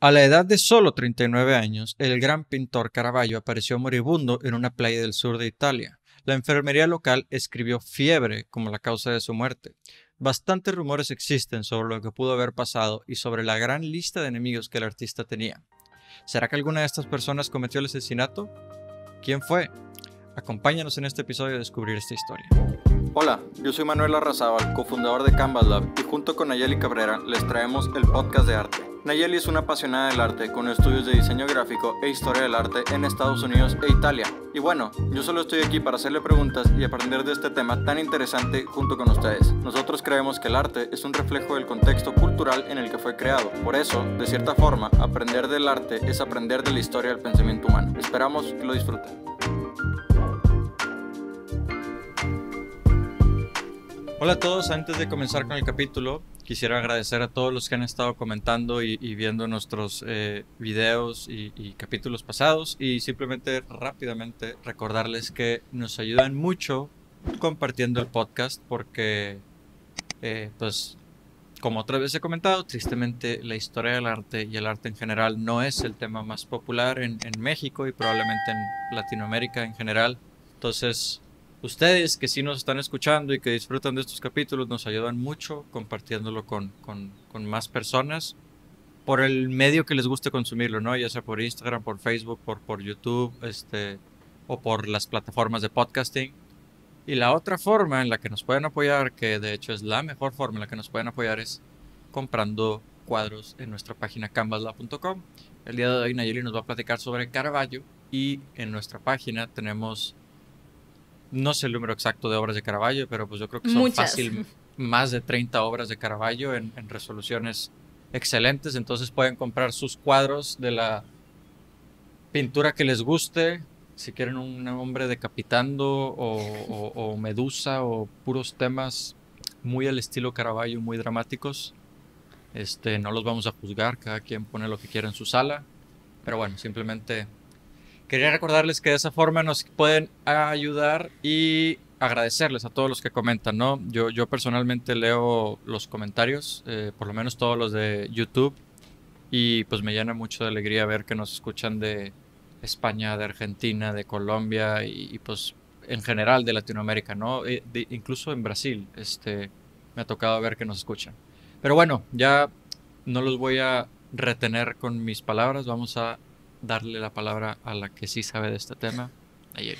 A la edad de solo 39 años, el gran pintor Caravaggio apareció moribundo en una playa del sur de Italia. La enfermería local escribió fiebre como la causa de su muerte. Bastantes rumores existen sobre lo que pudo haber pasado y sobre la gran lista de enemigos que el artista tenía. ¿Será que alguna de estas personas cometió el asesinato? ¿Quién fue? Acompáñanos en este episodio a descubrir esta historia. Hola, yo soy Manuel Arrazábal, cofundador de Canvas Lab, y junto con Ayeli Cabrera les traemos el podcast de arte Nayeli es una apasionada del arte con estudios de diseño gráfico e historia del arte en Estados Unidos e Italia. Y bueno, yo solo estoy aquí para hacerle preguntas y aprender de este tema tan interesante junto con ustedes. Nosotros creemos que el arte es un reflejo del contexto cultural en el que fue creado. Por eso, de cierta forma, aprender del arte es aprender de la historia del pensamiento humano. Esperamos que lo disfruten. Hola a todos, antes de comenzar con el capítulo, Quisiera agradecer a todos los que han estado comentando y, viendo nuestros eh, videos y, capítulos pasados y simplemente rápidamente recordarles que nos ayudan mucho compartiendo el podcast porque, eh, pues, como otra vez he comentado, tristemente la historia del arte y el arte en general no es el tema más popular en, en México y probablemente en Latinoamérica en general. Entonces, Ustedes que sí nos están escuchando y que disfrutan de estos capítulos nos ayudan mucho compartiéndolo con, más personas por el medio que les guste consumirlo, ¿no? Ya sea por Instagram, por Facebook, por, por YouTube, este, o por las plataformas de podcasting. Y la otra forma en la que nos pueden apoyar, que de hecho es la mejor forma en la que nos pueden apoyar, es comprando cuadros en nuestra página canvasla.com. El día de hoy Nayeli nos va a platicar sobre Caravaggio y en nuestra página tenemos no sé el número exacto de obras de Caravaggio, pero pues yo creo que son fácil más de 30 obras de Caravaggio en, resoluciones excelentes. Entonces pueden comprar sus cuadros de la pintura que les guste. Si quieren un hombre decapitando o, medusa o puros temas muy al estilo Caravaggio, muy dramáticos. Este, no los vamos a juzgar, cada quien pone lo que quiera en su sala. Pero bueno, simplemente Quería recordarles que de esa forma nos pueden ayudar y agradecerles a todos los que comentan, ¿no? Yo, yo personalmente leo los comentarios, eh, por lo menos todos los de YouTube, y pues me llena mucho de alegría ver que nos escuchan de España, de Argentina, de Colombia y, pues en general de Latinoamérica, ¿no? Eh, incluso en Brasil, este, me ha tocado ver que nos escuchan. Pero bueno, ya no los voy a retener con mis palabras, vamos a darle la palabra a la que sí sabe de este tema, ayer.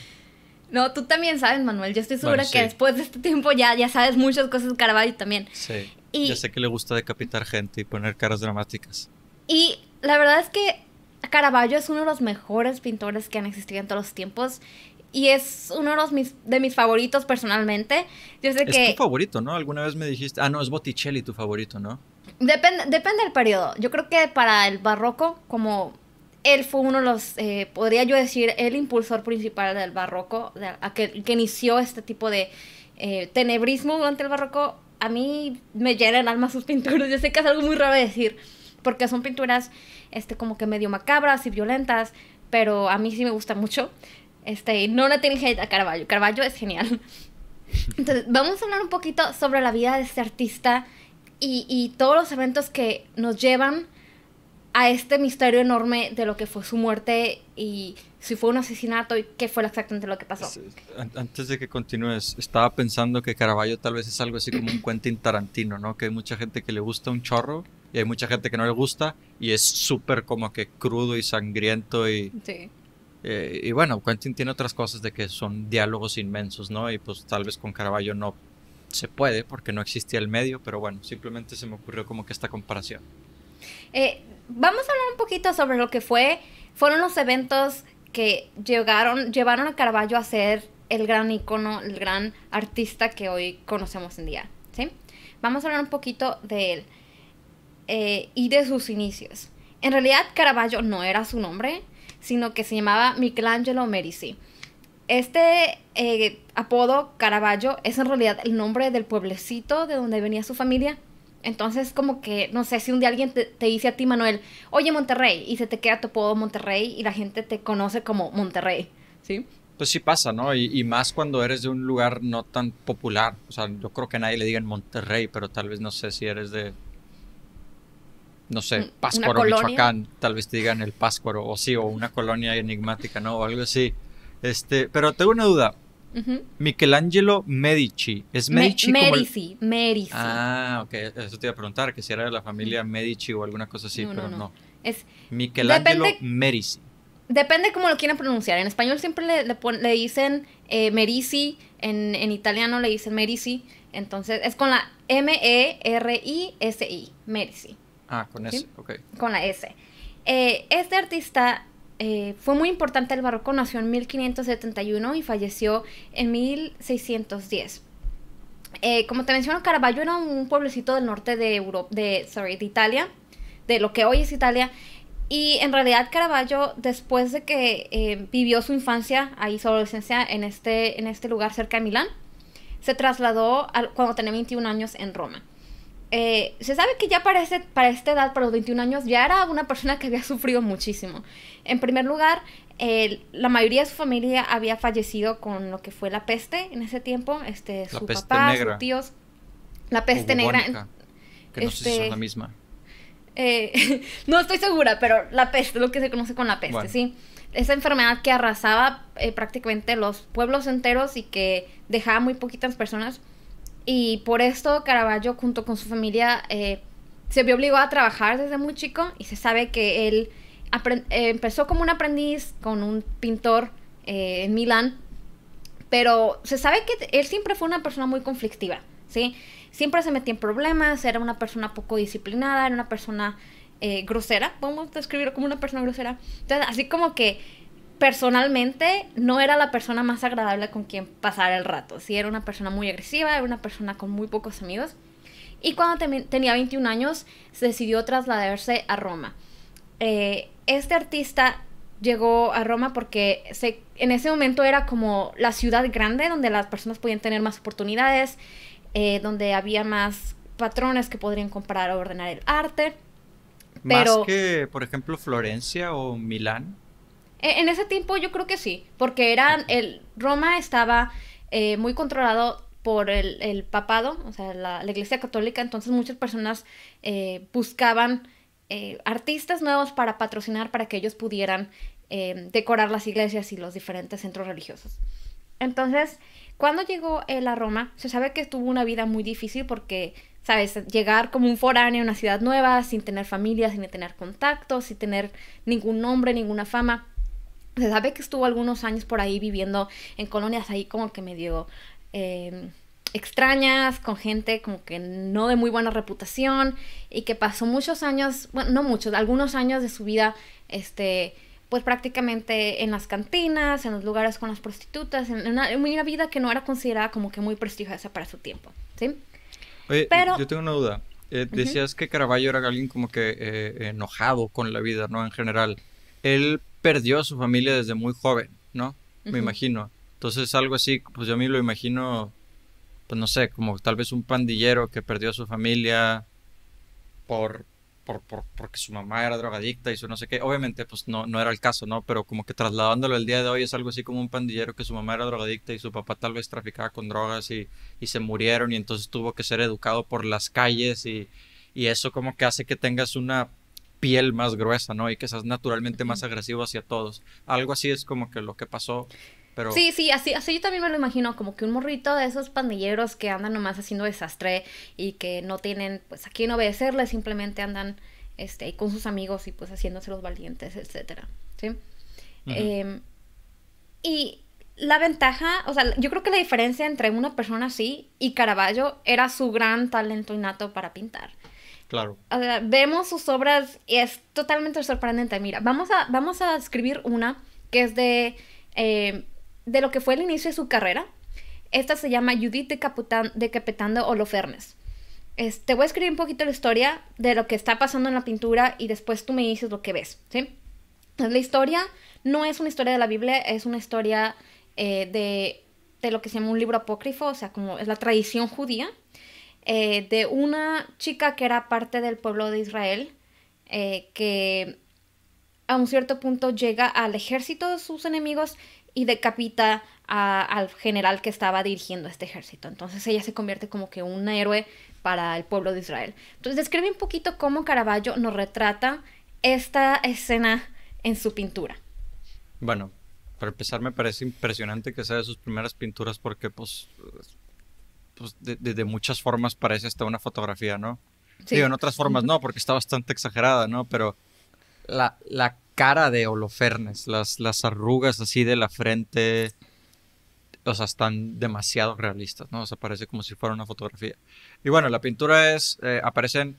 No, tú también sabes, Manuel. Yo estoy segura que después de este tiempo ya, ya sabes muchas cosas de Caravaggio también. Sí. ya sé que le gusta decapitar gente y poner caras dramáticas. Y la verdad es que Caravaggio es uno de los mejores pintores que han existido en todos los tiempos. Y es uno de, mis, favoritos personalmente. Yo sé es que... tu favorito, ¿no? Alguna vez me dijiste... Ah, no, es Botticelli tu favorito, ¿no? Depende, depende del periodo. Yo creo que para el barroco, como él fue uno de los, eh, podría yo decir, el impulsor principal del barroco, que inició este tipo de eh, tenebrismo durante el barroco. A mí me llenan alma sus pinturas. Yo sé que es algo muy raro decir, porque son pinturas este, como que medio macabras y violentas, pero a mí sí me gusta mucho. Este, no la tiene hate a Caravaggio. Caravaggio es genial. Entonces, vamos a hablar un poquito sobre la vida de este artista y, y todos los eventos que nos llevan a este misterio enorme de lo que fue su muerte y si fue un asesinato y qué fue exactamente lo que pasó. Antes de que continúes, estaba pensando que Caravaggio tal vez es algo así como un Quentin Tarantino, ¿no? Que hay mucha gente que le gusta un chorro y hay mucha gente que no le gusta y es súper como que crudo y sangriento y... Sí. Eh, y bueno, Quentin tiene otras cosas de que son diálogos inmensos, ¿no? Y pues tal vez con Caravaggio no se puede porque no existía el medio, pero bueno, simplemente se me ocurrió como que esta comparación. Eh, vamos a hablar un poquito sobre lo que fue, fueron los eventos que llegaron, llevaron a Caravaggio a ser el gran icono, el gran artista que hoy conocemos en día, ¿sí? Vamos a hablar un poquito de él eh, y de sus inicios. En realidad Caravaggio no era su nombre, sino que se llamaba Michelangelo Merisi. Este eh, apodo Caravaggio es en realidad el nombre del pueblecito de donde venía su familia entonces, como que, no sé, si un día alguien te, dice a ti, Manuel, oye Monterrey, y se te queda tu apodo Monterrey y la gente te conoce como Monterrey, ¿sí? Pues sí pasa, ¿no? Y, más cuando eres de un lugar no tan popular. O sea, yo creo que nadie le digan Monterrey, pero tal vez no sé si eres de, no sé, Páscuaro, Michoacán, tal vez te digan el Páscuaro, o sí, o una colonia enigmática, ¿no? O algo así. Este, pero tengo una duda. Michelangelo Medici. ¿Es Medici? Medici, Ah, ok. Eso te iba a preguntar, que si era de la familia Medici o alguna cosa así, pero no. Es Michelangelo Medici. Depende cómo lo quieran pronunciar. En español siempre le, dicen eh, en, italiano le dicen Medici. Entonces es con la e M-E-R-I-S-I, Ah, con S, ok. Con la S. Eh, este artista eh, fue muy importante el barroco, nació en 1571 y falleció en 1610. Eh, como te menciono, Caravaggio era un pueblecito del norte de de, Italia, de lo que hoy es Italia. Y en realidad Caravaggio, después de que eh, vivió su infancia, ahí su adolescencia, en este, en este lugar cerca de Milán, se trasladó cuando tenía 21 años en Roma. Eh, se sabe que ya para, para esta edad, para los 21 años, ya era una persona que había sufrido muchísimo. En primer lugar, la mayoría de su familia había fallecido con lo que fue la peste en ese tiempo, este, su papá, sus tíos, la peste negra. no sé si este, la misma. Eh, no estoy segura, pero la peste, lo que se conoce con la peste, ¿sí? Esa enfermedad que arrasaba eh, prácticamente los pueblos enteros y que dejaba muy poquitas personas. Y por esto Caravaggio junto con su familia eh, se vio obligado a trabajar desde muy chico y se sabe que él eh, empezó como un aprendiz con un pintor eh, en Milán, pero se sabe que él siempre fue una persona muy conflictiva, ¿sí? Siempre se metía en problemas, era una persona poco disciplinada, era una persona eh, grosera, podemos describirlo como una persona grosera. Entonces, así como que personalmente no era la persona más agradable con quien pasar el rato. Sí, era una persona muy agresiva, era una persona con muy pocos amigos. Y cuando tenía 21 años, se decidió trasladarse a Roma. Eh, este artista llegó a Roma porque se, en ese momento era como la ciudad grande donde las personas podían tener más oportunidades, eh, donde había más patrones que podrían comprar o ordenar el arte. más que, por ejemplo, Florencia o Milán. E, en ese tiempo yo creo que sí, porque eran el Roma estaba eh, muy controlado por el, papado, o sea, la, Iglesia Católica, entonces muchas personas eh, buscaban eh, artistas nuevos para patrocinar, para que ellos pudieran decorar las iglesias y los diferentes centros religiosos. Entonces, cuando llegó él a Roma, se sabe que tuvo una vida muy difícil porque, sabes, llegar como un foráneo a una ciudad nueva, sin tener familia, sin tener contactos, sin tener ningún nombre, ninguna fama, se sabe que estuvo algunos años por ahí viviendo en colonias ahí como que medio em, extrañas, con gente como que no de muy buena reputación y que pasó muchos años, bueno, no muchos, algunos años de su vida, este, pues prácticamente en las cantinas, en los lugares con las prostitutas, en una, una vida que no era considerada como que muy prestigiosa para su tiempo, ¿sí? Pero, yo tengo una duda. Eh, decías que Caravaggio era alguien como que eh, enojado con la vida, ¿no? En general él perdió a su familia desde muy joven, ¿no? Me imagino. Entonces algo así, pues yo a mí lo imagino, pues no sé, como tal vez un pandillero que perdió a su familia por, por, porque su mamá era drogadicta y su no sé qué. Obviamente, pues no, no era el caso, ¿no? Pero como que trasladándolo al día de hoy es algo así como un pandillero que su mamá era drogadicta y su papá tal vez traficaba con drogas y, y se murieron y entonces tuvo que ser educado por las calles y, y eso como que hace que tengas una piel más gruesa, ¿no? Y que seas naturalmente más agresivo hacia todos. Algo así es como que lo que pasó. Pero... Sí, sí, así, así yo también me lo imagino, como que un morrito de esos pandilleros que andan nomás haciendo desastre y que no tienen pues a quién obedecerle, simplemente andan este, con sus amigos y pues haciéndose los valientes, etcétera. ¿sí? Em, y la ventaja, o sea, yo creo que la diferencia entre una persona así y Caravaggio era su gran talento innato para pintar. Claro. vemos sus obras y es totalmente sorprendente. Mira, vamos a, vamos a escribir una que es de, eh, de lo que fue el inicio de su carrera. Esta se llama Judith decapitando Holofernes. Este, te voy a escribir un poquito la historia de lo que está pasando en la pintura y después tú me dices lo que ves, ¿sí? La historia no es una historia de la Biblia, es una historia eh, de, de lo que se llama un libro apócrifo, o sea, como es la tradición judía, eh, de una chica que era parte del pueblo de Israel, eh, que a un cierto punto llega al ejército de sus enemigos y decapita al general que estaba dirigiendo este ejército. Entonces ella se convierte como que un héroe para el pueblo de Israel. Entonces describe un poquito cómo Caravaggio nos retrata esta escena en su pintura. Bueno, para empezar me parece impresionante que sea de sus primeras pinturas porque pues pues, de, muchas formas parece hasta una fotografía, ¿no? Sí. en otras formas no, porque está bastante exagerada, ¿no? Pero la, cara de Holofernes, las, las arrugas así de la frente, o sea, están demasiado realistas, ¿no? O sea, parece como si fuera una fotografía. Y bueno, la pintura es, eh, aparecen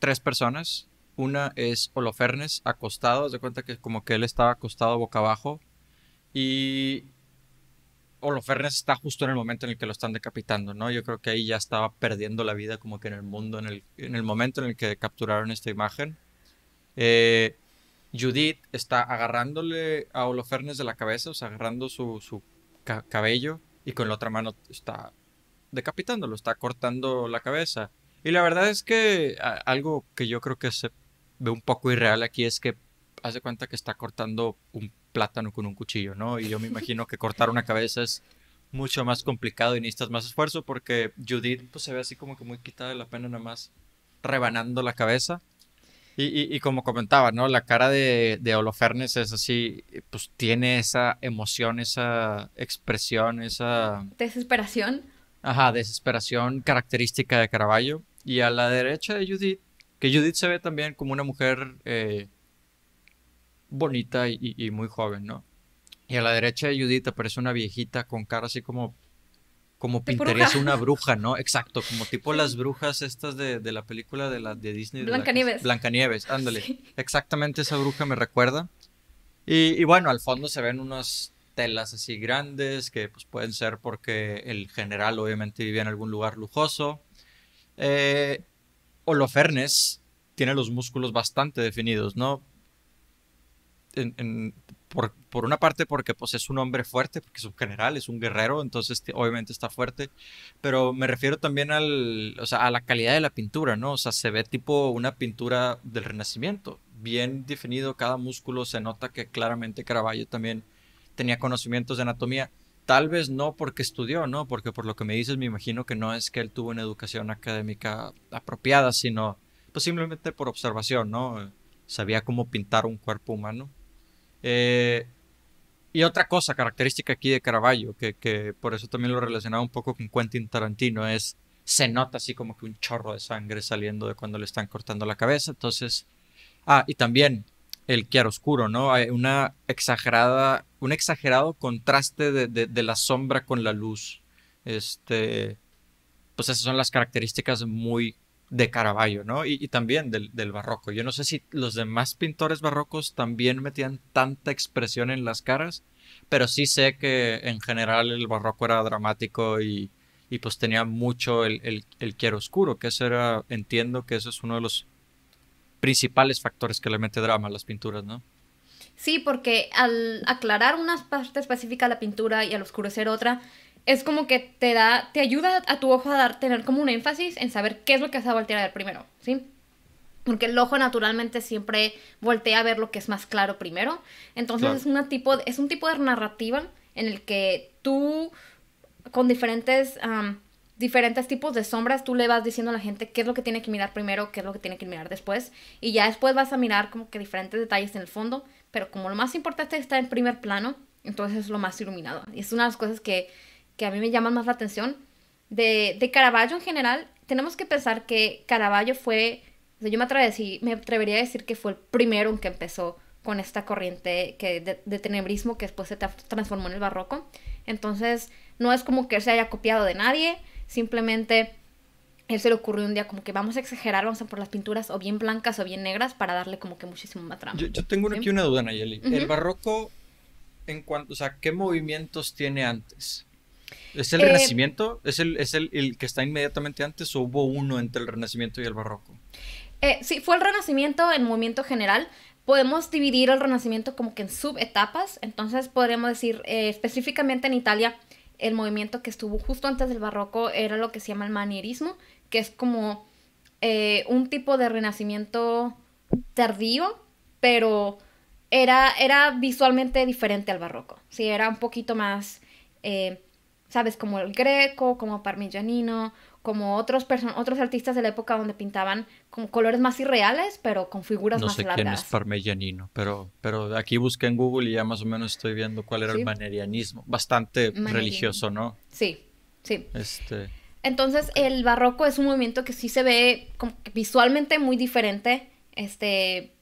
tres personas. Una es Holofernes acostado, de cuenta que como que él estaba acostado boca abajo. Y Holofernes está justo en el momento en el que lo están decapitando, ¿no? Yo creo que ahí ya estaba perdiendo la vida como que en el mundo, en el, en el momento en el que capturaron esta imagen. Eh, Judith está agarrándole a Holofernes de la cabeza, o sea, agarrando su, cabello y con la otra mano está decapitándolo, está cortando la cabeza. Y la verdad es que algo que yo creo que se ve un poco irreal aquí es que hace cuenta que está cortando un plátano con un cuchillo, ¿no? Y yo me imagino que cortar una cabeza es mucho más complicado y necesitas más esfuerzo porque Judith pues, se ve así como que muy quitada de la pena nada más rebanando la cabeza. Y, como comentaba, ¿no? La cara de, de Holofernes es así, pues tiene esa emoción, esa expresión, esa... Desesperación. Ajá, desesperación característica de Caravaggio. Y a la derecha de Judith, que Judith se ve también como una mujer eh, bonita y, muy joven, ¿no? Y a la derecha de Judith aparece una viejita con cara así como como pintarías una bruja, ¿no? Exacto, como tipo las brujas estas de, la película de la de Disney. Blancanieves. Blancanieves, ándale. Exactamente esa bruja me recuerda. Y, bueno, al fondo se ven unas telas así grandes que pues pueden ser porque el general obviamente vivía en algún lugar lujoso. Eh, Holofernes tiene los músculos bastante definidos, ¿no? por, una parte porque pues, es un hombre fuerte, porque es un general, es un guerrero, entonces obviamente está fuerte, pero me refiero también al, o sea, a la calidad de la pintura, ¿no? O sea, se ve tipo una pintura del Renacimiento, bien definido cada músculo, se nota que claramente Caravaggio también tenía conocimientos de anatomía. Tal vez no porque estudió, ¿no? Porque por lo que me dices, me imagino que no es que él tuvo una educación académica apropiada, sino pues simplemente por observación, ¿no? Sabía cómo pintar un cuerpo humano. Eh, y otra cosa característica aquí de Caravaggio, que, por eso también lo relacionaba un poco con Quentin Tarantino, es se nota así como que un chorro de sangre saliendo de cuando le están cortando la cabeza. Entonces, ah, y también el chiaroscuro, ¿no? Hay una exagerada, un exagerado contraste de, la sombra con la luz. Este, pues esas son las características muy de Caravaggio, ¿no? Y, también del, barroco. Yo no sé si los demás pintores barrocos también metían tanta expresión en las caras, pero sí sé que en general el barroco era dramático y, y pues tenía mucho el, el, el que eso era, entiendo que eso es uno de los principales factores que le mete drama a las pinturas, ¿no? Sí, porque al aclarar una parte específica de la pintura y al oscurecer otra, es como que te da, te ayuda a tu ojo a dar, tener como un énfasis en saber qué es lo que vas a voltear a ver primero, ¿sí? Porque el ojo naturalmente siempre voltea a ver lo que es más claro primero. Entonces es, una tipo, es un tipo de narrativa en el que tú, con diferentes, diferentes tipos de sombras, tú le vas diciendo a la gente qué es lo que tiene que mirar primero, qué es lo que tiene que mirar después. Y ya después vas a mirar como que diferentes detalles en el fondo. Pero como lo más importante está en primer plano, entonces es lo más iluminado. Y es una de las cosas que que a mí me llama más la atención de, de Caravaggio en general, tenemos que pensar que Caravaggio fue, yo me, atrevería, me atrevería a decir que fue el primero que empezó con esta corriente que de, tenebrismo que después se transformó en el barroco. Entonces, no es como que él se haya copiado de nadie, simplemente él se le ocurrió un día como que vamos a exagerar, vamos a por las pinturas o bien blancas o bien negras para darle como que muchísimo más trama. Yo, tengo aquí una duda, Nayeli. El barroco, en cuanto, o sea, ¿qué movimientos tiene antes? ¿Es el eh, Renacimiento? ¿Es, el, que está inmediatamente antes o hubo uno entre el Renacimiento y el Barroco? Eh, sí, fue el Renacimiento en movimiento general. Podemos dividir el Renacimiento como que en subetapas, entonces podríamos decir eh, específicamente en Italia el movimiento que estuvo justo antes del barroco era lo que se llama el manierismo, que es como un tipo de renacimiento tardío, pero era, era visualmente diferente al barroco, sí, era un poquito más ¿sabes? Como el Greco, como Parmigianino, como otros, otros artistas de la época donde pintaban con colores más irreales, pero con figuras más largas. No sé quién es Parmigianino, pero, pero aquí busqué en Google y ya más o menos estoy viendo cuál era el manerianismo. Bastante religioso, ¿no? Sí, sí. Este, Entonces, el barroco es un movimiento que sí se ve como visualmente muy diferente, este,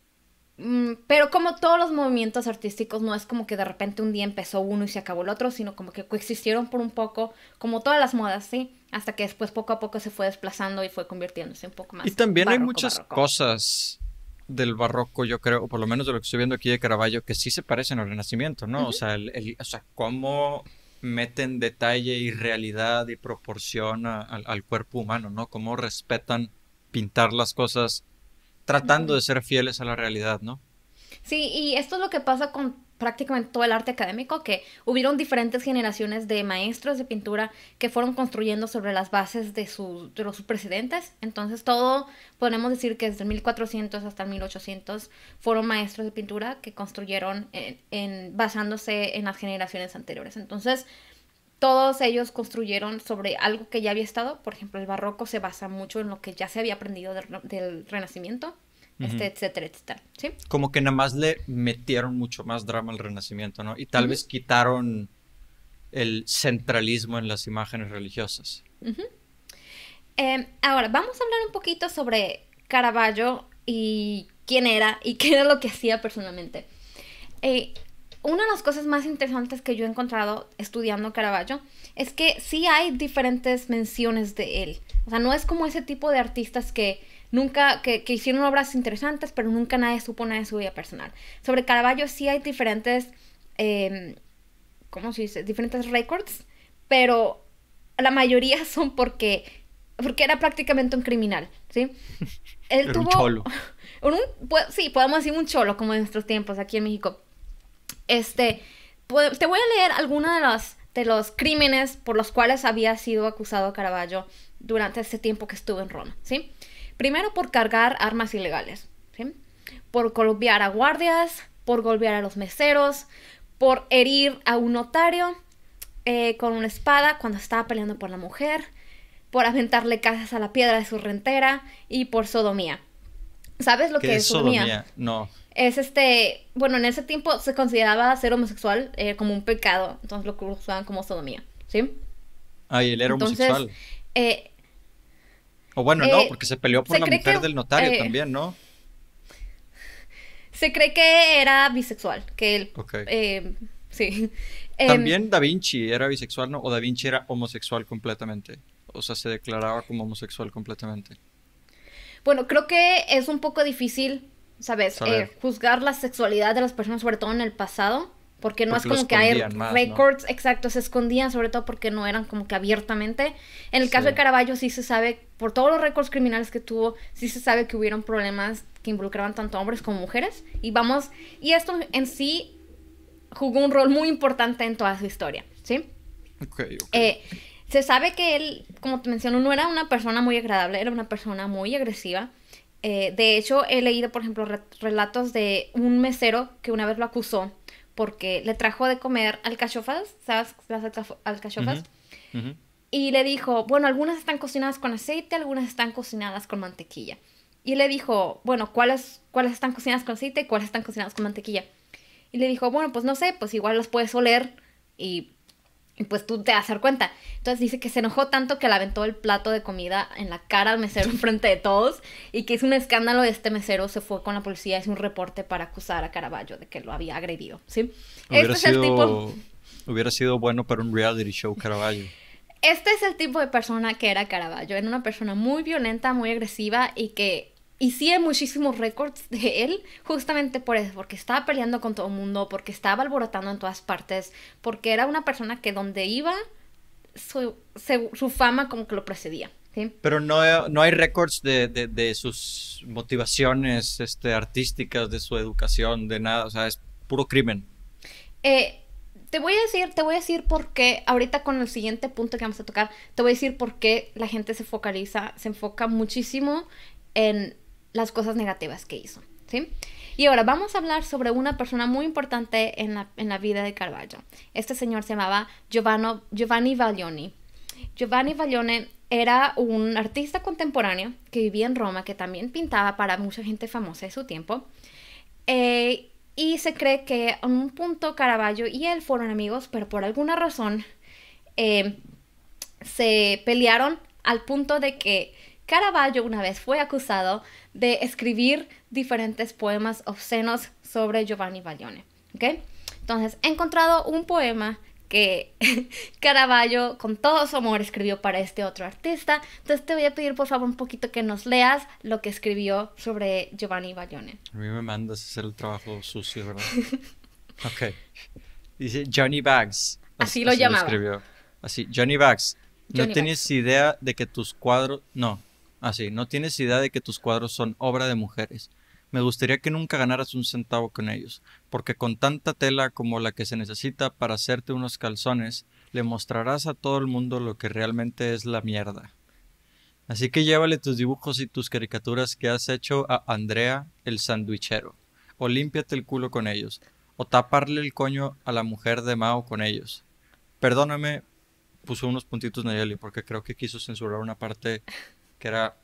Mm, pero como todos los movimientos artísticos, no es como que de repente un día empezó uno y se acabó el otro, sino como que coexistieron por un poco, como todas las modas, ¿sí? Hasta que después poco a poco se fue desplazando y fue convirtiéndose un poco más. Y también hay muchas cosas del barroco, yo creo, o por lo menos de lo que estoy viendo aquí de Caravaggio, que sí se parecen al Renacimiento, ¿no? O sea, el, cómo meten detalle y realidad y proporción al cuerpo humano, ¿no? Cómo respetan pintar las cosas tratando de ser fieles a la realidad, ¿no? Sí, y esto es lo que pasa con prácticamente todo el arte académico, que hubieron diferentes generaciones de maestros de pintura que fueron construyendo sobre las bases de, sus, los precedentes. Entonces todo, podemos decir que desde 1400 hasta 1800 fueron maestros de pintura que construyeron basándose en las generaciones anteriores. Entonces todos ellos construyeron sobre algo que ya había estado. Por ejemplo, el barroco se basa mucho en lo que ya se había aprendido del, renacimiento, este, etcétera, etcétera. Como que nada más le metieron mucho más drama al renacimiento, ¿no? Y tal vez quitaron el centralismo en las imágenes religiosas. Em, ahora, vamos a hablar un poquito sobre Caravaggio y quién era y qué era lo que hacía personalmente. Eh, una de las cosas más interesantes que yo he encontrado estudiando Caravaggio es que sí hay diferentes menciones de él. O sea, no es como ese tipo de artistas que nunca, que, hicieron obras interesantes, pero nunca nadie supo nada de su vida personal. Sobre Caravaggio sí hay diferentes, em, ¿cómo se dice? Diferentes records, pero la mayoría son porque, porque era prácticamente un criminal, ¿sí? Él tuvo... Un cholo. Pues, sí, podemos decir un cholo como en nuestros tiempos aquí en México este, te voy a leer algunos de los, crímenes por los cuales había sido acusado Caravaggio durante ese tiempo que estuvo en Roma, ¿sí? Primero por cargar armas ilegales, ¿sí? Por golpear a guardias, por golpear a los meseros, por herir a un notario eh, con una espada cuando estaba peleando por la mujer, por aventarle casas a la piedra de su rentera y por sodomía. ¿Sabes lo que es sodomía? sodomía? No es este, bueno, en ese tiempo se consideraba ser homosexual eh, como un pecado, entonces lo usaban como sodomía, ¿sí? Ah, y él era homosexual. Eh, o bueno, no, eh, porque se peleó por la mujer del notario también, ¿no? Se cree que era bisexual, que él... Ok. sí. Em, también Da Vinci era bisexual, ¿no? O Da Vinci era homosexual completamente. O sea, se declaraba como homosexual completamente. Bueno, creo que es un poco difícil ¿sabes? Eh, juzgar la sexualidad de las personas, sobre todo en el pasado, porque no es como que hay records, exactos, se escondían, sobre todo porque no eran como que abiertamente. En el caso de Caraballo sí se sabe, por todos los récords criminales que tuvo, sí se sabe que hubieron problemas que involucraban tanto hombres como mujeres. Y vamos, y esto en sí jugó un rol muy importante en toda su historia, ¿sí? Ok, eh, se sabe que él, como te menciono, no era una persona muy agradable, era una persona muy agresiva. Eh, de hecho, he leído, por ejemplo, relatos de un mesero que una vez lo acusó porque le trajo de comer alcachofas, ¿sabes? Las alcachofas. Y le dijo, bueno, algunas están cocinadas con aceite, algunas están cocinadas con mantequilla. Y le dijo, bueno, ¿cuáles, cuáles están cocinadas con aceite y cuáles están cocinadas con mantequilla? Y le dijo, bueno, pues no sé, pues igual las puedes oler y y pues tú te vas a dar cuenta. Entonces dice que se enojó tanto que le aventó el plato de comida en la cara al mesero enfrente de todos y que hizo un escándalo. Este mesero se fue con la policía, hizo un reporte para acusar a Caravaggio de que lo había agredido. ¿sí? Hubiera, este sido, es el tipo... hubiera sido bueno para un reality show Caravaggio. Este es el tipo de persona que era Caravaggio. Era una persona muy violenta, muy agresiva y que y sí hay muchísimos récords de él, justamente por eso, porque estaba peleando con todo el mundo, porque estaba alborotando en todas partes, porque era una persona que donde iba, su, fama como que lo precedía. Pero no, no hay récords de, sus motivaciones este, artísticas, de su educación, de nada, o sea, es puro crimen. Eh, te voy a decir, te voy a decir por qué, ahorita con el siguiente punto que vamos a tocar, te voy a decir por qué la gente se focaliza, se enfoca muchísimo en las cosas negativas que hizo. ¿sí? Y ahora vamos a hablar sobre una persona muy importante en la, vida de Caravaggio. Este señor se llamaba Giovanni, Giovanni Giovanni Valioni era un artista contemporáneo que vivía en Roma, que también pintaba para mucha gente famosa de su tiempo. Eh, y se cree que en un punto Caravaggio y él fueron amigos, pero por alguna razón eh, se pelearon al punto de que Caravaggio una vez fue acusado de escribir diferentes poemas obscenos sobre Giovanni Baglione. ¿okay? Entonces, he encontrado un poema que Caravaggio con todo su amor escribió para este otro artista. Entonces te voy a pedir por favor un poquito que nos leas lo que escribió sobre Giovanni Baglione. A mí me mandas hacer el trabajo sucio, ¿verdad? ok. Dice Johnny Bags. Así, lo llamaba. escribió. Así, Johnny Bags, no tienes idea de que tus cuadros... No, Así, no tienes idea de que tus cuadros son obra de mujeres. Me gustaría que nunca ganaras un centavo con ellos, porque con tanta tela como la que se necesita para hacerte unos calzones, le mostrarás a todo el mundo lo que realmente es la mierda. Así que llévale tus dibujos y tus caricaturas que has hecho a Andrea el sandwichero, o límpiate el culo con ellos, o taparle el coño a la mujer de Mao con ellos. Perdóname, puso unos puntitos Nayeli, porque creo que quiso censurar una parte que era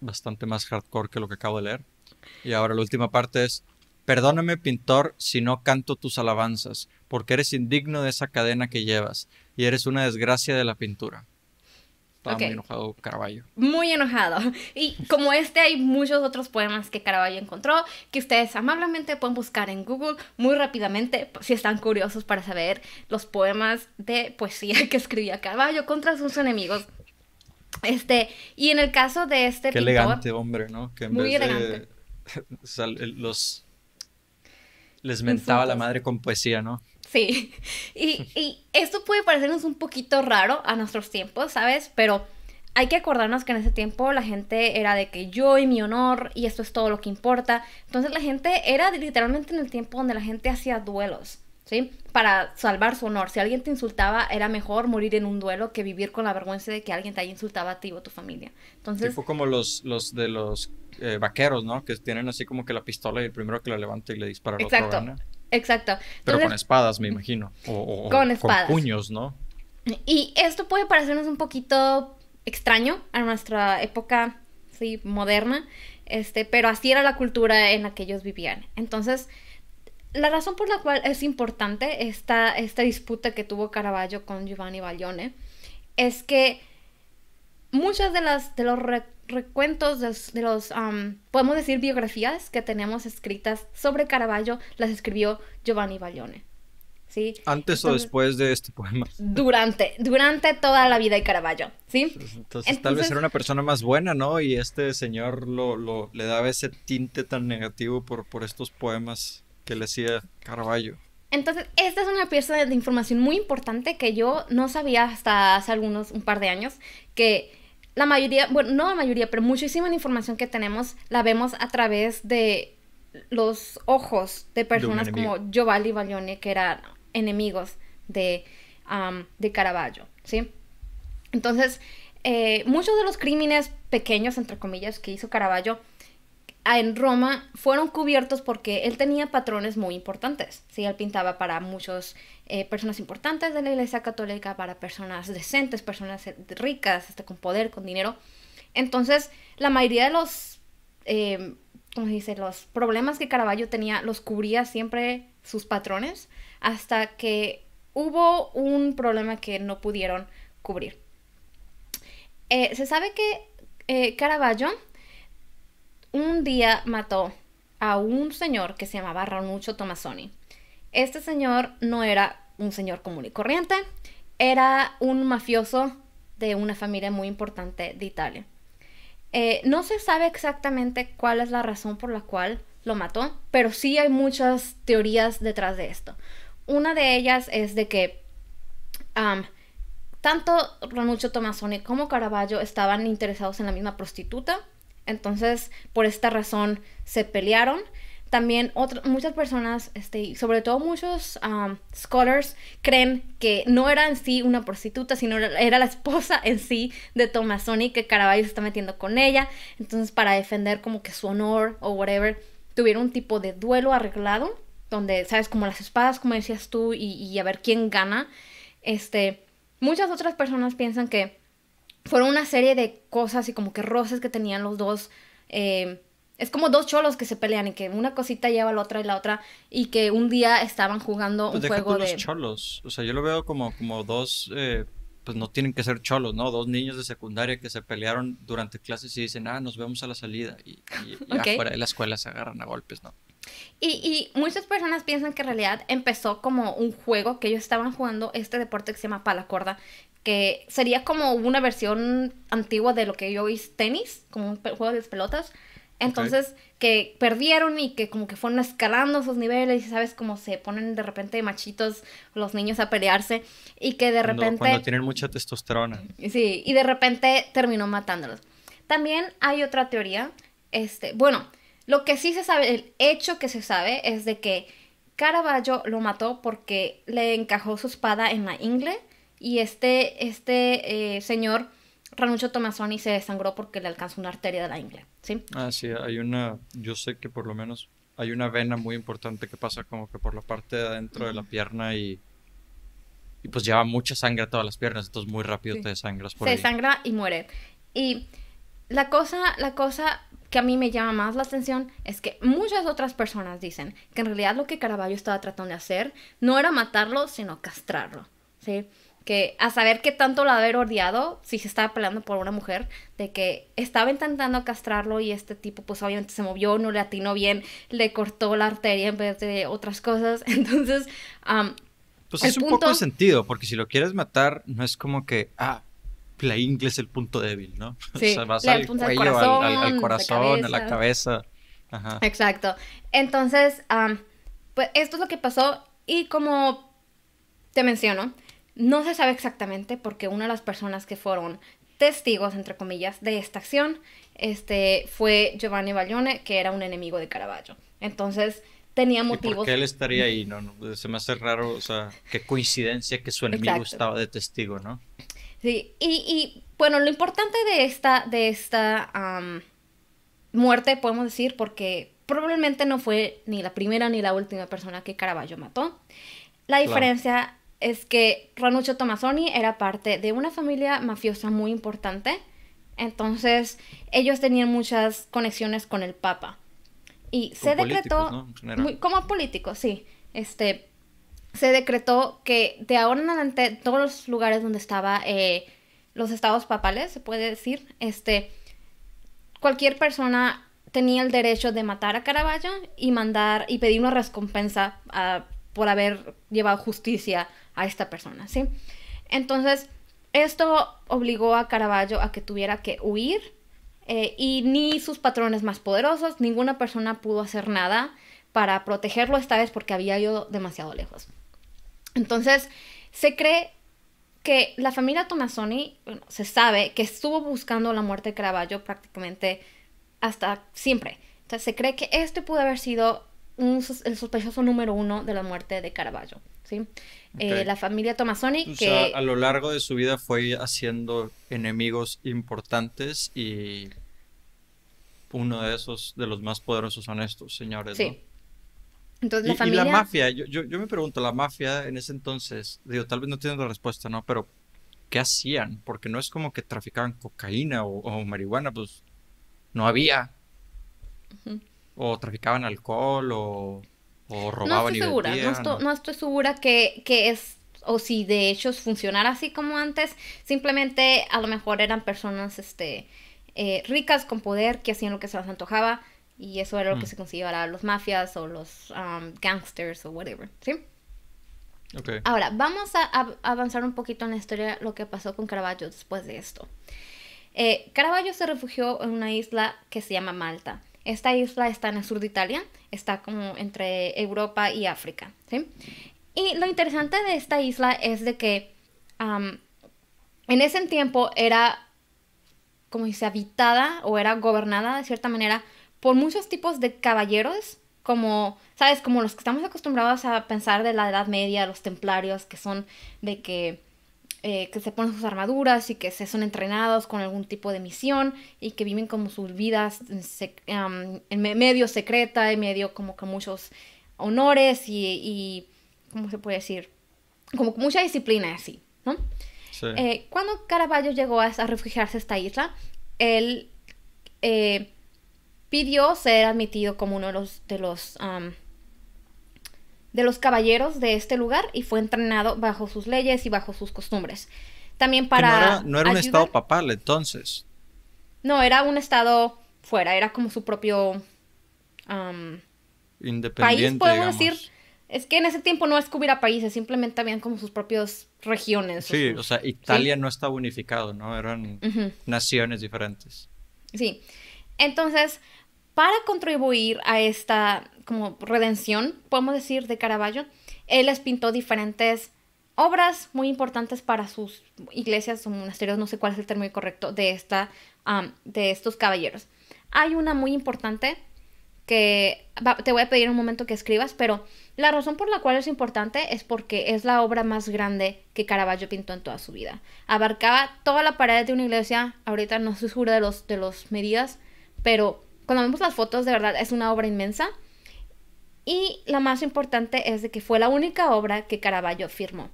bastante más hardcore que lo que acabo de leer. Y ahora la última parte es, perdóname pintor si no canto tus alabanzas, porque eres indigno de esa cadena que llevas y eres una desgracia de la pintura. Estaba muy enojado Caraballo. Muy enojado. Y como este hay muchos otros poemas que Caravaggio encontró que ustedes amablemente pueden buscar en Google muy rápidamente si están curiosos para saber los poemas de poesía que escribía Caraballo contra sus enemigos este, y en el caso de este Qué elegante, hombre, ¿no? Que muy elegante. los... Les mentaba la madre con poesía, ¿no? Sí. y esto puede parecernos un poquito raro a nuestros tiempos, ¿sabes? Pero hay que acordarnos que en ese tiempo la gente era de que yo y mi honor y esto es todo lo que importa. Entonces la gente era literalmente en el tiempo donde la gente hacía duelos. ¿sí? Para salvar su honor. Si alguien te insultaba, era mejor morir en un duelo que vivir con la vergüenza de que alguien te haya insultado a ti o a tu familia. Entonces... fue como los, los de los eh, vaqueros, ¿no? Que tienen así como que la pistola y el primero que la levanta y le dispara al Exacto. Exacto. Pero con espadas, me imagino. O, con, espadas. con puños, ¿no? Y esto puede parecernos un poquito extraño a nuestra época sí, moderna, este, pero así era la cultura en la que ellos vivían. Entonces, la razón por la cual es importante esta, esta disputa que tuvo Caravaggio con Giovanni Baglione es que muchas de las de los recuentos de, los um, podemos decir biografías que tenemos escritas sobre Caravaggio las escribió Giovanni Baglione. ¿Sí? Antes o después de este poema. Durante, durante toda la vida de Caravaggio, ¿sí? Entonces, tal vez era una persona más buena, ¿no? Y este señor lo, le daba ese tinte tan negativo por, por estos poemas que le hacía Caraballo. Entonces, esta es una pieza de, información muy importante que yo no sabía hasta hace algunos, un par de años, que la mayoría, bueno, no la mayoría, pero muchísima información que tenemos la vemos a través de los ojos de personas como como Giovanni Baglione, que eran enemigos de, de Caravaggio, ¿sí? Entonces, eh, muchos de los crímenes pequeños, entre comillas, que hizo Caravaggio en Roma fueron cubiertos porque él tenía patrones muy importantes. ¿sí? Él pintaba para muchas eh, personas importantes de la Iglesia Católica, para personas decentes, personas eh, ricas, hasta este, con poder, con dinero. Entonces, la mayoría de los, eh, dice?, los problemas que Caravaggio tenía los cubría siempre sus patrones hasta que hubo un problema que no pudieron cubrir. se sabe que Caravaggio un día mató a un señor que se llamaba Ranuccio Tomassoni. Este señor no era un señor común y corriente, era un mafioso de una familia muy importante de Italia. Eh, no se sabe exactamente cuál es la razón por la cual lo mató, pero sí hay muchas teorías detrás de esto. Una de ellas es de que tanto Ranuccio Tomassoni como Caravaggio estaban interesados en la misma prostituta entonces, por esta razón se pelearon. También otras muchas personas, este, sobre todo muchos scholars, creen que no era en sí una prostituta, sino era la esposa en sí de Tomasoni que Caravaggio se está metiendo con ella. Entonces, para defender como que su honor o whatever, tuvieron un tipo de duelo arreglado, donde, ¿sabes? Como las espadas, como decías tú, y, y a ver quién gana. Este, muchas otras personas piensan que fueron una serie de cosas y como que roces que tenían los dos. Eh, es como dos cholos que se pelean y que una cosita lleva la otra y la otra y que un día estaban jugando pues un juego de... los cholos. O sea, yo lo veo como, como dos... Eh, pues no tienen que ser cholos, ¿no? Dos niños de secundaria que se pelearon durante clases y dicen, ah, nos vemos a la salida. Y, y, afuera de la escuela se agarran a golpes, ¿no? Y, y, muchas personas piensan que en realidad empezó como un juego que ellos estaban jugando este deporte que se llama palacorda, que sería como una versión antigua de lo que yo hice tenis, como un juego de pelotas. Entonces, que perdieron y que como que fueron escalando sus niveles y sabes cómo se ponen de repente machitos los niños a pelearse y que de repente... Cuando, cuando tienen mucha testosterona. Sí, y de repente terminó matándolos. También hay otra teoría, este, bueno, lo que sí se sabe, el hecho que se sabe es de que Caravaggio lo mató porque le encajó su espada en la ingle y este, este eh, señor, Ranuncio y se desangró porque le alcanzó una arteria de la ingle, ¿sí? Ah, sí, hay una, yo sé que por lo menos hay una vena muy importante que pasa como que por la parte de adentro de la pierna y, y pues lleva mucha sangre a todas las piernas, entonces muy rápido te desangras Se desangra y muere. Y la cosa, la cosa que a mí me llama más la atención es que muchas otras personas dicen que en realidad lo que Caravaggio estaba tratando de hacer no era matarlo, sino castrarlo, ¿sí? que a saber qué tanto lo haber odiado, si se estaba peleando por una mujer, de que estaba intentando castrarlo y este tipo pues obviamente se movió, no le atinó bien, le cortó la arteria en vez de otras cosas, entonces... pues es un poco de sentido, porque si lo quieres matar, no es como que, ah, la Inglés es el punto débil, ¿no? o sea, al cuello, corazón, al, corazón, a la cabeza. Ajá. Exacto. Entonces, pues esto es lo que pasó y como te menciono, no se sabe exactamente porque una de las personas que fueron testigos, entre comillas, de esta acción este, fue Giovanni Baglione, que era un enemigo de Caravaggio. Entonces tenía motivos. ¿Por qué él estaría ahí? No, se me hace raro, o sea, qué coincidencia que su enemigo estaba de testigo, ¿no? Sí, y, bueno, lo importante de esta, de esta muerte, podemos decir, porque probablemente no fue ni la primera ni la última persona que Caravaggio mató. La diferencia es que Ranuccio Tomasoni era parte de una familia mafiosa muy importante, entonces ellos tenían muchas conexiones con el Papa. Y se decretó, como político sí, este, se decretó que de ahora en adelante todos los lugares donde estaba eh, los estados papales, se puede decir, este, cualquier persona tenía el derecho de matar a Caravaggio y mandar y pedir una recompensa ah, por haber llevado justicia a esta persona, ¿sí? Entonces, esto obligó a Caravaggio a que tuviera que huir eh, y ni sus patrones más poderosos, ninguna persona pudo hacer nada para protegerlo esta vez porque había ido demasiado lejos. Entonces, se cree que la familia Tomassoni, se sabe que estuvo buscando la muerte de Caravaggio prácticamente hasta siempre. Entonces, se cree que este pudo haber sido el sospechoso número uno de la muerte de Caravaggio. ¿sí? Eh, la familia Tomasoni. que... a lo largo de su vida fue haciendo enemigos importantes y uno de esos, de los más poderosos son estos señores. Sí. Entonces, la y, familia... la mafia, yo, me pregunto, la mafia en ese entonces, digo, tal vez no tienen la respuesta, ¿no? Pero, ¿qué hacían? Porque no es como que traficaban cocaína o, marihuana, pues no había. O traficaban alcohol o no estoy segura, no, estoy, segura que, es o si de hecho funcionara así como antes, simplemente a lo mejor eran personas este, eh, ricas con poder que hacían lo que se les antojaba y eso era lo que mm. se consideraba los mafias o los um, gangsters o whatever, ¿sí? Ahora, vamos a, avanzar un poquito en la historia lo que pasó con Caravaggio después de esto. Eh, Caravaggio se refugió en una isla que se llama Malta esta isla está en el sur de Italia, está como entre Europa y África, ¿sí? Y lo interesante de esta isla es de que en ese tiempo era, como dice, habitada o era gobernada de cierta manera por muchos tipos de caballeros, como, ¿sabes? Como los que estamos acostumbrados a pensar de la Edad Media, los templarios, que son de que eh, que se ponen sus armaduras y que se son entrenados con algún tipo de misión y que viven como sus vidas en medio secreta y medio como que muchos honores y, y ¿cómo se puede decir? Como mucha disciplina así, ¿no? Sí. Eh, cuando Caravaggio llegó a, refugiarse a esta isla, él eh, pidió ser admitido como uno de los, de los de los caballeros de este lugar y fue entrenado bajo sus leyes y bajo sus costumbres. También para... No era, no era un estado papal entonces. No, era un estado fuera, era como su propio... Independiente. País, podemos decir. Es que en ese tiempo no es que hubiera países, simplemente habían como sus propias regiones. Sí, o sea, Italia no estaba unificado, ¿no? Eran naciones diferentes. Sí. Entonces, para contribuir a esta como redención, podemos decir, de Caravaggio, él les pintó diferentes obras muy importantes para sus iglesias o monasterios, no sé cuál es el término correcto, de, esta, de estos caballeros. Hay una muy importante que te voy a pedir un momento que escribas, pero la razón por la cual es importante es porque es la obra más grande que Caravaggio pintó en toda su vida. Abarcaba toda la pared de una iglesia, ahorita no estoy segura de los, de los medidas, pero cuando vemos las fotos, de verdad es una obra inmensa. Y la más importante es de que fue la única obra que Caravaggio firmó.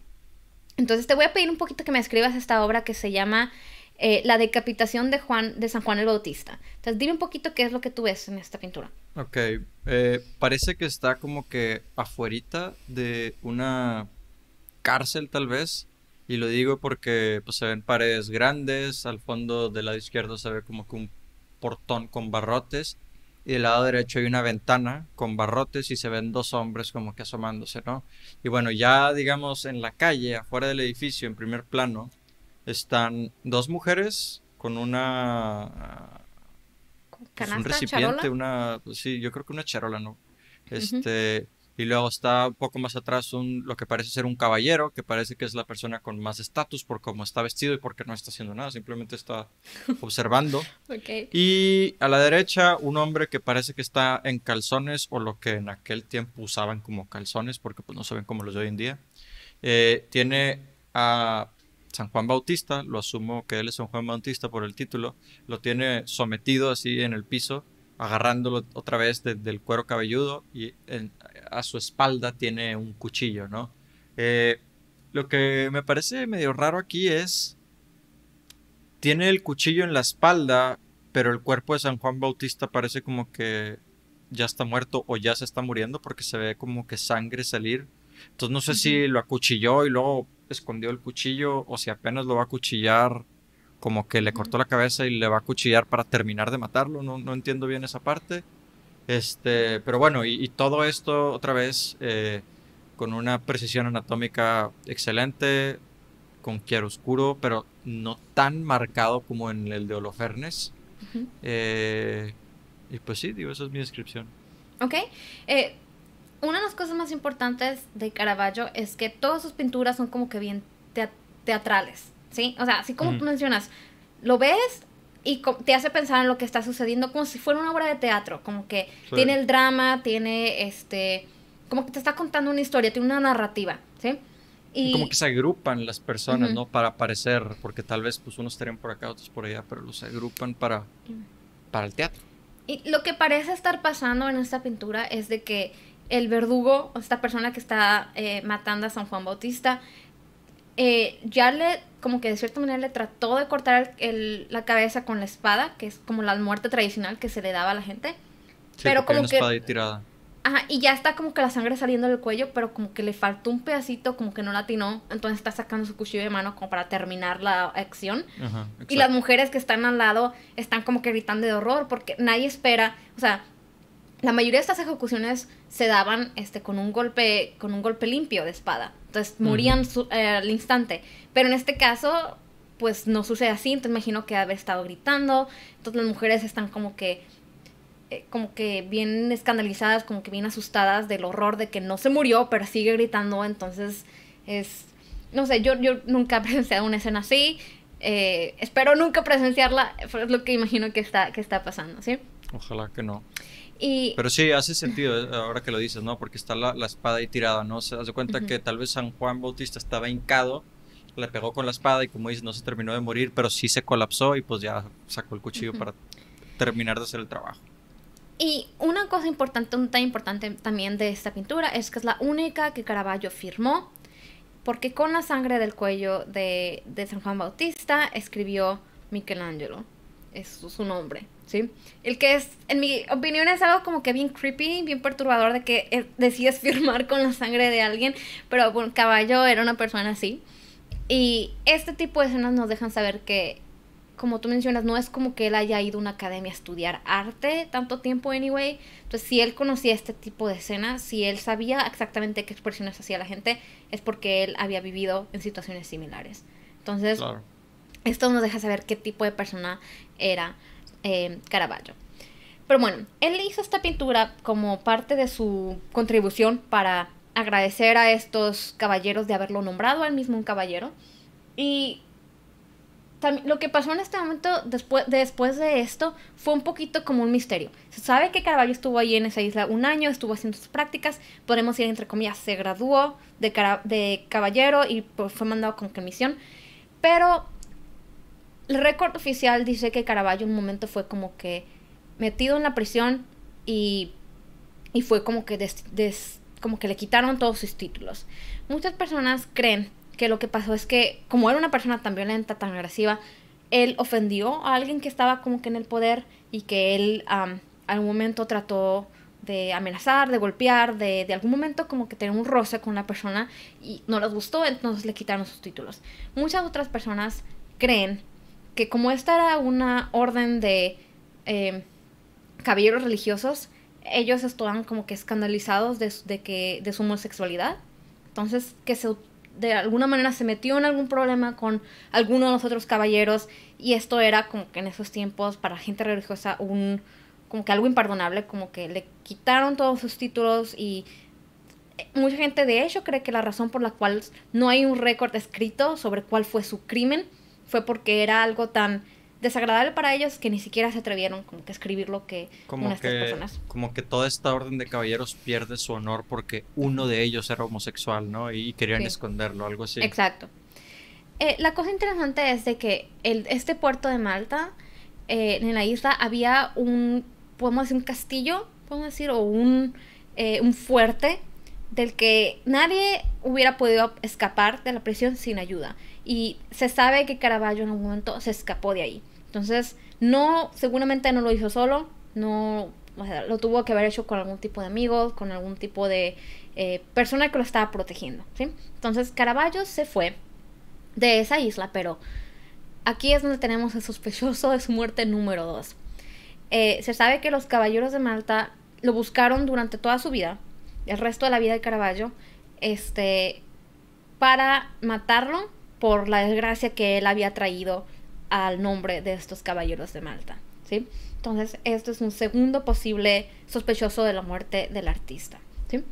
Entonces te voy a pedir un poquito que me escribas esta obra que se llama eh, La decapitación de, Juan, de San Juan el Bautista. Entonces dime un poquito qué es lo que tú ves en esta pintura. Ok, eh, parece que está como que afuerita de una cárcel tal vez. Y lo digo porque pues, se ven paredes grandes, al fondo del lado izquierdo se ve como que un portón con barrotes y del lado derecho hay una ventana con barrotes y se ven dos hombres como que asomándose, ¿no? Y bueno, ya digamos en la calle, afuera del edificio, en primer plano, están dos mujeres con una... Pues, un recipiente, una... Pues, sí, yo creo que una charola, ¿no? Este y luego está un poco más atrás un, lo que parece ser un caballero, que parece que es la persona con más estatus por cómo está vestido y porque no está haciendo nada, simplemente está observando. Y a la derecha un hombre que parece que está en calzones o lo que en aquel tiempo usaban como calzones, porque pues no se ven como los de hoy en día. Eh, tiene a San Juan Bautista, lo asumo que él es San Juan Bautista por el título, lo tiene sometido así en el piso agarrándolo otra vez del cuero cabelludo y a su espalda tiene un cuchillo, ¿no? Eh, lo que me parece medio raro aquí es, tiene el cuchillo en la espalda, pero el cuerpo de San Juan Bautista parece como que ya está muerto o ya se está muriendo porque se ve como que sangre salir. Entonces no sé si lo acuchilló y luego escondió el cuchillo o si apenas lo va a acuchillar como que le cortó la cabeza y le va a cuchillar para terminar de matarlo. No, entiendo bien esa parte. Este, pero bueno, y, todo esto otra vez eh, con una precisión anatómica excelente, con claroscuro, pero no tan marcado como en el de Holofernes. Eh, y pues sí, digo, esa es mi descripción. Ok. Eh, una de las cosas más importantes de Caravaggio es que todas sus pinturas son como que bien teatrales. ¿sí? O sea, así como tú mencionas, lo ves y te hace pensar en lo que está sucediendo como si fuera una obra de teatro, como que tiene el drama, tiene este, como que te está contando una historia, tiene una narrativa, ¿sí? Y, como que se agrupan las personas, ¿no? Para aparecer, porque tal vez pues unos estarían por acá, otros por allá, pero los agrupan para, para el teatro. Y lo que parece estar pasando en esta pintura es de que el verdugo, esta persona que está eh, matando a San Juan Bautista, eh, ya le, como que de cierta manera le trató de cortar la cabeza con la espada, que es como la muerte tradicional que se le daba a la gente. pero como que... Espada y tirada. Ajá, y ya está como que la sangre saliendo del cuello, pero como que le faltó un pedacito, como que no la atinó, entonces está sacando su cuchillo de mano como para terminar la acción. y las mujeres que están al lado están como que gritando de horror porque nadie espera, o sea, la mayoría de estas ejecuciones se daban este con un golpe con un golpe limpio de espada. Entonces morían eh, al instante. Pero en este caso, pues no sucede así. Entonces imagino que haber estado gritando. Entonces las mujeres están como que eh, como que bien escandalizadas, como que bien asustadas del horror de que no se murió, pero sigue gritando, entonces es, no sé, yo, yo nunca he presenciado una escena así, eh, espero nunca presenciarla, es lo que imagino que está, que está pasando, ¿sí? Ojalá que no. Pero sí, hace sentido eh, ahora que lo dices, ¿no? Porque está la, espada ahí tirada, ¿no? Se hace cuenta que tal vez San Juan Bautista estaba hincado, le pegó con la espada y como dices, no se terminó de morir, pero sí se colapsó y pues ya sacó el cuchillo para terminar de hacer el trabajo. Y una cosa importante, un tan importante también de esta pintura es que es la única que Caravaggio firmó, porque con la sangre del cuello de, de San Juan Bautista escribió Michelangelo es su nombre, ¿sí? El que es, en mi opinión, es algo como que bien creepy, bien perturbador de que eh, decides firmar con la sangre de alguien, pero bueno, Caballo era una persona así. Y este tipo de escenas nos dejan saber que, como tú mencionas, no es como que él haya ido a una academia a estudiar arte tanto tiempo, anyway. Entonces, si él conocía este tipo de escenas, si él sabía exactamente qué expresiones hacía la gente, es porque él había vivido en situaciones similares. Entonces, esto nos deja saber qué tipo de persona era eh, Caravaggio. Pero bueno, él hizo esta pintura como parte de su contribución para agradecer a estos caballeros de haberlo nombrado al mismo un caballero. Y lo que pasó en este momento después de, después de esto fue un poquito como un misterio. Se sabe que Caravaggio estuvo ahí en esa isla un año, estuvo haciendo sus prácticas, podemos ir entre comillas, se graduó de, de caballero y pues, fue mandado con comisión, pero el récord oficial dice que Caravaggio un momento fue como que metido en la prisión y, y fue como que, como que le quitaron todos sus títulos. Muchas personas creen que lo que pasó es que, como era una persona tan violenta, tan agresiva, él ofendió a alguien que estaba como que en el poder y que él en algún momento trató de amenazar, de golpear, de, de, algún momento como que tener un roce con la persona y no les gustó, entonces le quitaron sus títulos. Muchas otras personas creen que como esta era una orden de em, caballeros religiosos, ellos estaban como que escandalizados de, que, de su homosexualidad. Entonces, que se, de alguna manera se metió en algún problema con alguno de los otros caballeros y esto era como que en esos tiempos para gente religiosa un como que algo imperdonable, como que le quitaron todos sus títulos y eh, mucha gente de hecho cree que la razón por la cual no hay un récord escrito sobre cuál fue su crimen fue porque era algo tan desagradable para ellos que ni siquiera se atrevieron a escribir lo que como que, Como que toda esta orden de caballeros pierde su honor porque uno de ellos era homosexual, ¿no? Y querían esconderlo, algo así. Exacto. Eh, la cosa interesante es de que este puerto de Malta, eh, en la isla, había un, podemos decir, un castillo, podemos decir, o un, eh, un fuerte del que nadie hubiera podido escapar de la prisión sin ayuda y se sabe que Caraballo en algún momento se escapó de ahí. Entonces, no, seguramente no lo hizo solo, no o sea, lo tuvo que haber hecho con algún tipo de amigos, con algún tipo de eh, persona que lo estaba protegiendo, ¿sí? Entonces, Caraballo se fue de esa isla, pero aquí es donde tenemos el sospechoso de su muerte número 2. Eh, se sabe que los caballeros de Malta lo buscaron durante toda su vida, el resto de la vida de Caraballo este, para matarlo por la desgracia que él había traído al nombre de estos caballeros de Malta. ¿sí? Entonces, esto es un segundo posible sospechoso de la muerte del artista. ¿sí?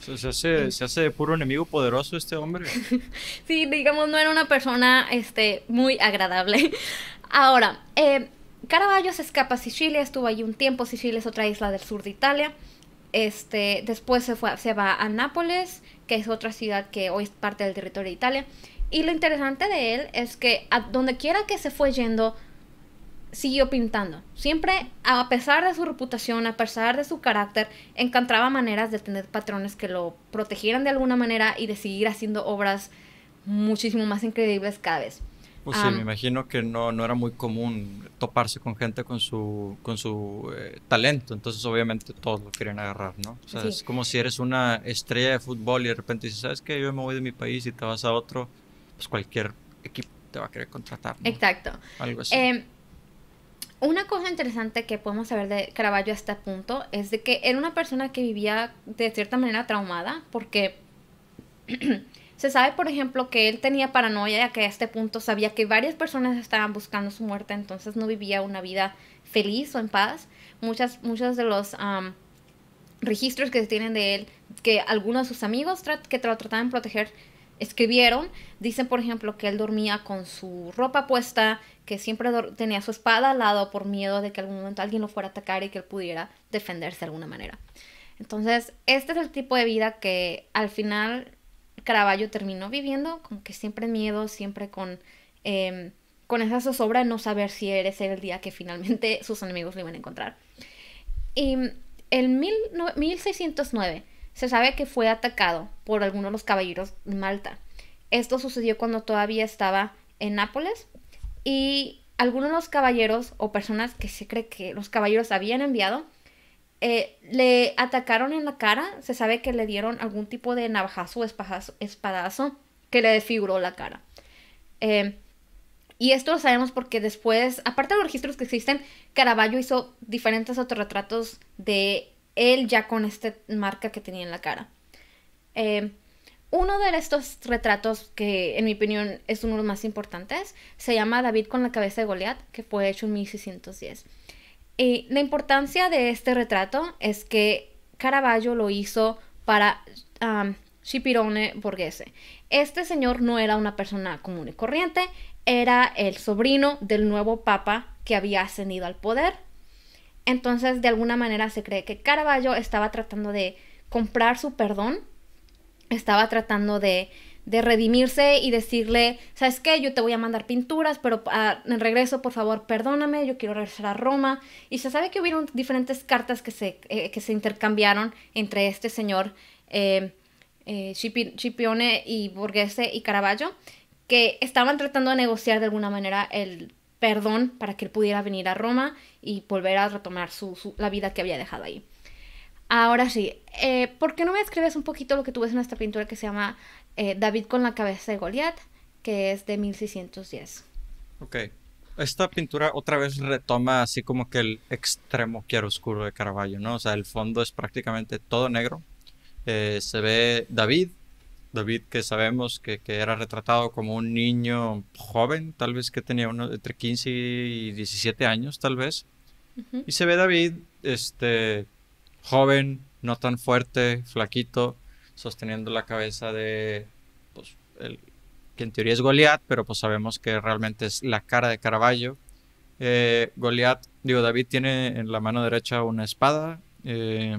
Se mm. hace, de puro enemigo poderoso este hombre. sí, digamos, no era una persona este, muy agradable. Ahora, eh, Caravaggio se escapa a Sicilia, estuvo allí un tiempo, Sicilia es otra isla del sur de Italia. Este, después se, fue, se va a Nápoles, que es otra ciudad que hoy es parte del territorio de Italia. Y lo interesante de él es que a donde quiera que se fue yendo, siguió pintando. Siempre, a pesar de su reputación, a pesar de su carácter, encontraba maneras de tener patrones que lo protegieran de alguna manera y de seguir haciendo obras muchísimo más increíbles cada vez. Pues sí, me imagino que no, no, era muy común toparse con gente con su, con su eh, talento, entonces obviamente todos lo quieren agarrar, ¿no? O sea, es como si eres una estrella de fútbol y de repente dices, ¿sabes qué? Yo me voy de mi país y te vas a otro pues cualquier equipo te va a querer contratar. Exacto. Algo así. Em, una cosa interesante que podemos saber de Caravaggio hasta este punto es de que era una persona que vivía de cierta manera traumada porque se sabe, por ejemplo, que él tenía paranoia ya que a este punto sabía que varias personas estaban buscando su muerte, entonces no vivía una vida feliz o en paz. Muchas, muchos de los registros que se tienen de él, que algunos de sus amigos que lo trataban de proteger, escribieron, dicen por ejemplo que él dormía con su ropa puesta, que siempre tenía su espada al lado por miedo de que algún momento alguien lo fuera a atacar y que él pudiera defenderse de alguna manera. Entonces, este es el tipo de vida que al final Caravaggio terminó viviendo, con que siempre miedo, siempre con, em, con esa zozobra de no saber si eres el día que finalmente sus enemigos le iban a encontrar. Y en 1609 se sabe que fue atacado por algunos de los caballeros de Malta. Esto sucedió cuando todavía estaba en Nápoles y algunos de los caballeros o personas que se cree que los caballeros habían enviado eh, le atacaron en la cara. Se sabe que le dieron algún tipo de navajazo o espadazo que le desfiguró la cara. Eh, y esto lo sabemos porque después, aparte de los registros que existen, Caravaggio hizo diferentes autorretratos de él ya con esta marca que tenía en la cara. Eh, uno de estos retratos, que en mi opinión es uno de los más importantes, se llama David con la cabeza de Goliat, que fue hecho en 1610. Y la importancia de este retrato es que Caravaggio lo hizo para um, Chipirone Borghese. Este señor no era una persona común y corriente, era el sobrino del nuevo papa que había ascendido al poder, entonces, de alguna manera se cree que Caravaggio estaba tratando de comprar su perdón, estaba tratando de, redimirse y decirle, ¿sabes qué? Yo te voy a mandar pinturas, pero ah, en regreso, por favor, perdóname, yo quiero regresar a Roma. Y se sabe que hubieron diferentes cartas que se, eh, se intercambiaron entre este señor eh, eh Scipione y Borghese y Caravaggio, que estaban tratando de negociar de alguna manera el perdón para que él pudiera venir a Roma y volver a retomar su, la vida que había dejado ahí. Ahora sí, eh, ¿por qué no me describes un poquito lo que tú ves en esta pintura que se llama eh, David con la cabeza de Goliat, que es de 1610? Ok. Esta pintura otra vez retoma así como que el extremo oscuro de Caravaggio, ¿no? O sea, el fondo es prácticamente todo negro. Eh, se ve David David, que sabemos que, era retratado como un niño joven, tal vez que tenía uno, entre 15 y 17 años, tal vez. Y se ve David, este, joven, no tan fuerte, flaquito, sosteniendo la cabeza de, pues, el, que en teoría es Goliat, pero pues sabemos que realmente es la cara de Caraballo. Eh, Goliat, digo, David tiene en la mano derecha una espada. Eh,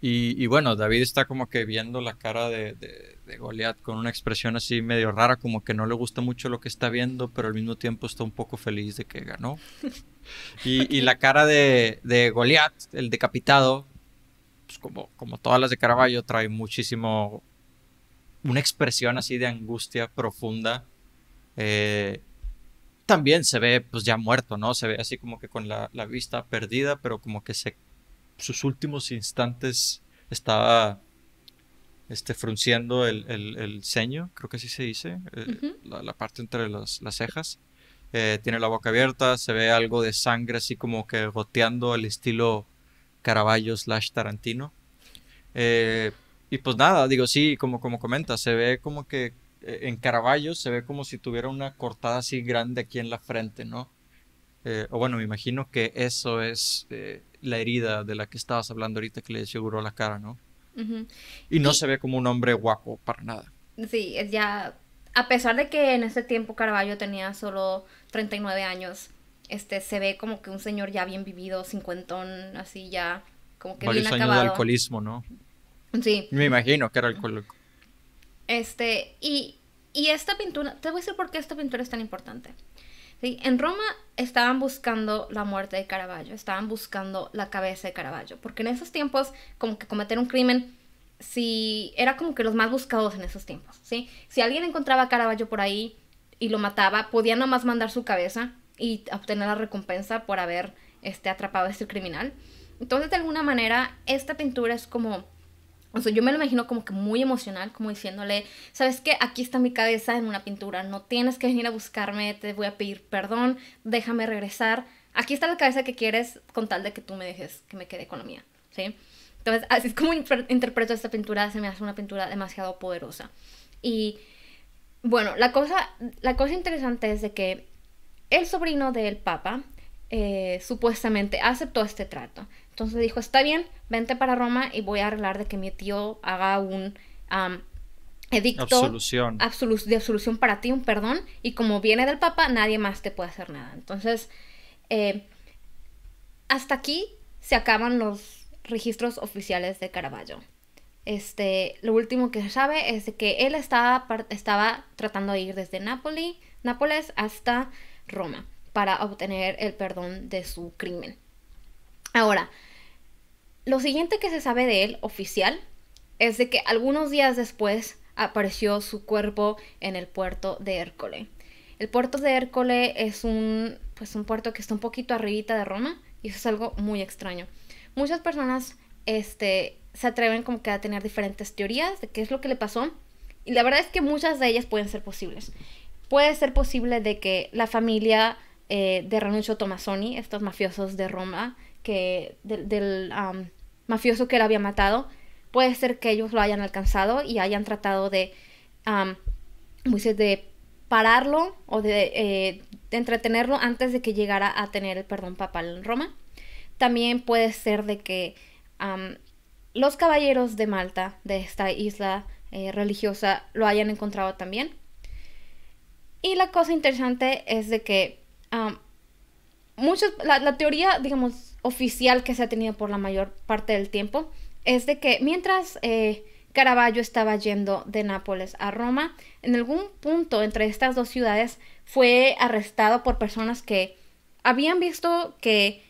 y, bueno, David está como que viendo la cara de, de, Goliat con una expresión así medio rara, como que no le gusta mucho lo que está viendo, pero al mismo tiempo está un poco feliz de que ganó. Y, la cara de, de Goliat, el decapitado, pues como, como todas las de Caravaggio, trae muchísimo. una expresión así de angustia profunda. Eh, también se ve pues ya muerto, ¿no? Se ve así como que con la vista perdida, pero como que se sus últimos instantes estaba este, frunciendo el, ceño, creo que así se dice, eh, la, parte entre las, cejas. Eh, tiene la boca abierta, se ve algo de sangre así como que goteando al estilo Caravaggio slash Tarantino. Eh, y pues nada, digo, sí, como, como comenta, se ve como que en Caravaggio se ve como si tuviera una cortada así grande aquí en la frente, ¿no? o bueno, me imagino que eso es la herida de la que estabas hablando ahorita que le desfiguró la cara, ¿no? Y no se ve como un hombre guapo para nada. Sí, es ya, a pesar de que en ese tiempo Carballo tenía solo 39 años, este, se ve como que un señor ya bien vivido, cincuentón, así ya, como que bien acabado. de alcoholismo, ¿no? Sí. Me imagino que era alcohólico. Este, y, y esta pintura, te voy a decir por qué esta pintura es tan importante. En Roma estaban buscando la muerte de Caravaggio, estaban buscando la cabeza de Caravaggio, porque en esos tiempos como que cometer un crimen si era como que los más buscados en esos tiempos, ¿sí? Si alguien encontraba a Caravaggio por ahí y lo mataba, podía nomás mandar su cabeza y obtener la recompensa por haber este, atrapado a este criminal. Entonces, de alguna manera, esta pintura es como yo me lo imagino como que muy emocional, como diciéndole, ¿sabes qué? Aquí está mi cabeza en una pintura, no tienes que venir a buscarme, te voy a pedir perdón, déjame regresar. Aquí está la cabeza que quieres con tal de que tú me dejes que me quede con la mía, ¿sí? Entonces, así es como interpreto esta pintura, se me hace una pintura demasiado poderosa. Y bueno, la cosa, la cosa interesante es de que el sobrino del Papa eh, supuestamente aceptó este trato. Entonces dijo, está bien, vente para Roma y voy a arreglar de que mi tío haga un edicto de absolución para ti, un perdón, y como viene del Papa, nadie más te puede hacer nada. Entonces, eh, hasta aquí se acaban los registros oficiales de Caraballo Este, lo último que se sabe es que él estaba, estaba tratando de ir desde Nápoles hasta Roma para obtener el perdón de su crimen. Ahora, lo siguiente que se sabe de él, oficial, es de que algunos días después apareció su cuerpo en el puerto de Hércole. El puerto de Hércole es un, pues un puerto que está un poquito arribita de Roma y eso es algo muy extraño. Muchas personas este, se atreven como que a tener diferentes teorías de qué es lo que le pasó y la verdad es que muchas de ellas pueden ser posibles. Puede ser posible de que la familia eh, de Ranuccio Tomassoni, estos mafiosos de Roma, que del mafioso que lo había matado, puede ser que ellos lo hayan alcanzado y hayan tratado de, de pararlo o eh, de, entretenerlo antes de que llegara a tener el perdón papal en Roma. También puede ser de que los caballeros de Malta, de esta isla eh, religiosa, lo hayan encontrado también. Y la cosa interesante es de que muchos, la teoría, digamos, oficial que se ha tenido por la mayor parte del tiempo es de que mientras eh, Caravaggio estaba yendo de Nápoles a Roma, en algún punto entre estas dos ciudades fue arrestado por personas que habían visto que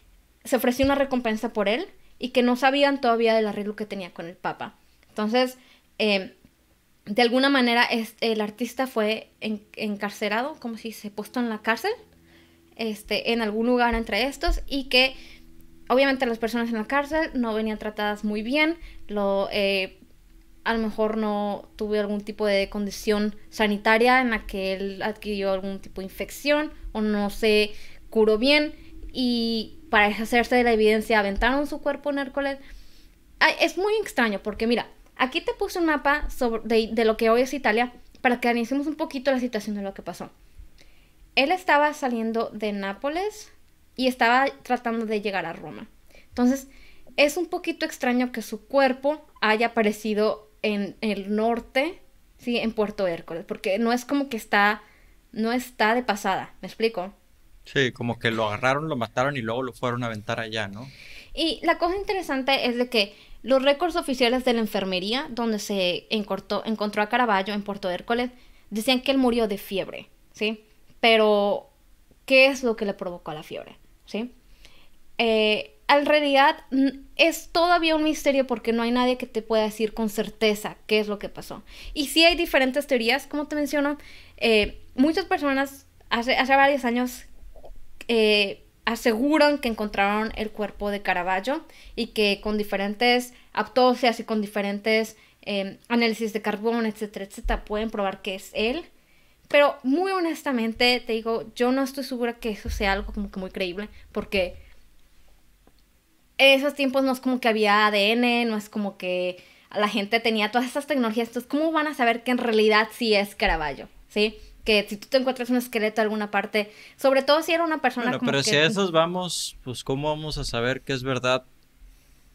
se ofreció una recompensa por él y que no sabían todavía del arreglo que tenía con el Papa. Entonces, eh, de alguna manera el artista fue encarcelado como si se puesto en la cárcel, este, en algún lugar entre estos, y que obviamente las personas en la cárcel no venían tratadas muy bien, eh, a lo mejor no tuve algún tipo de condición sanitaria en la que él adquirió algún tipo de infección o no se curó bien y para deshacerse de la evidencia aventaron su cuerpo en Hércules. es muy extraño porque mira, aquí te puse un mapa de, de lo que hoy es Italia para que analicemos un poquito la situación de lo que pasó. Él estaba saliendo de Nápoles, y estaba tratando de llegar a Roma. Entonces, es un poquito extraño que su cuerpo haya aparecido en el norte, sí, en Puerto Hércules, porque no es como que está, no está de pasada, ¿me explico? Sí, como que lo agarraron, lo mataron y luego lo fueron a aventar allá, ¿no? Y la cosa interesante es de que los récords oficiales de la enfermería, donde se encontró a Caravaggio en Puerto Hércules, decían que él murió de fiebre, ¿sí? Pero, ¿qué es lo que le provocó la fiebre? ¿sí? Eh, en realidad es todavía un misterio porque no hay nadie que te pueda decir con certeza qué es lo que pasó. Y sí hay diferentes teorías, como te menciono, eh, muchas personas hace, varios años eh, aseguran que encontraron el cuerpo de Caravaggio y que con diferentes autopsias y con diferentes análisis de carbón, etcétera, etcétera, pueden probar que es él. Pero muy honestamente te digo, yo no estoy segura que eso sea algo como que muy creíble, porque en esos tiempos no es como que había ADN, no es como que la gente tenía todas esas tecnologías, entonces ¿cómo van a saber que en realidad sí es Caraballo ¿Sí? Que si tú te encuentras un esqueleto en alguna parte, sobre todo si era una persona pero si a esos vamos, pues ¿cómo vamos a saber que es verdad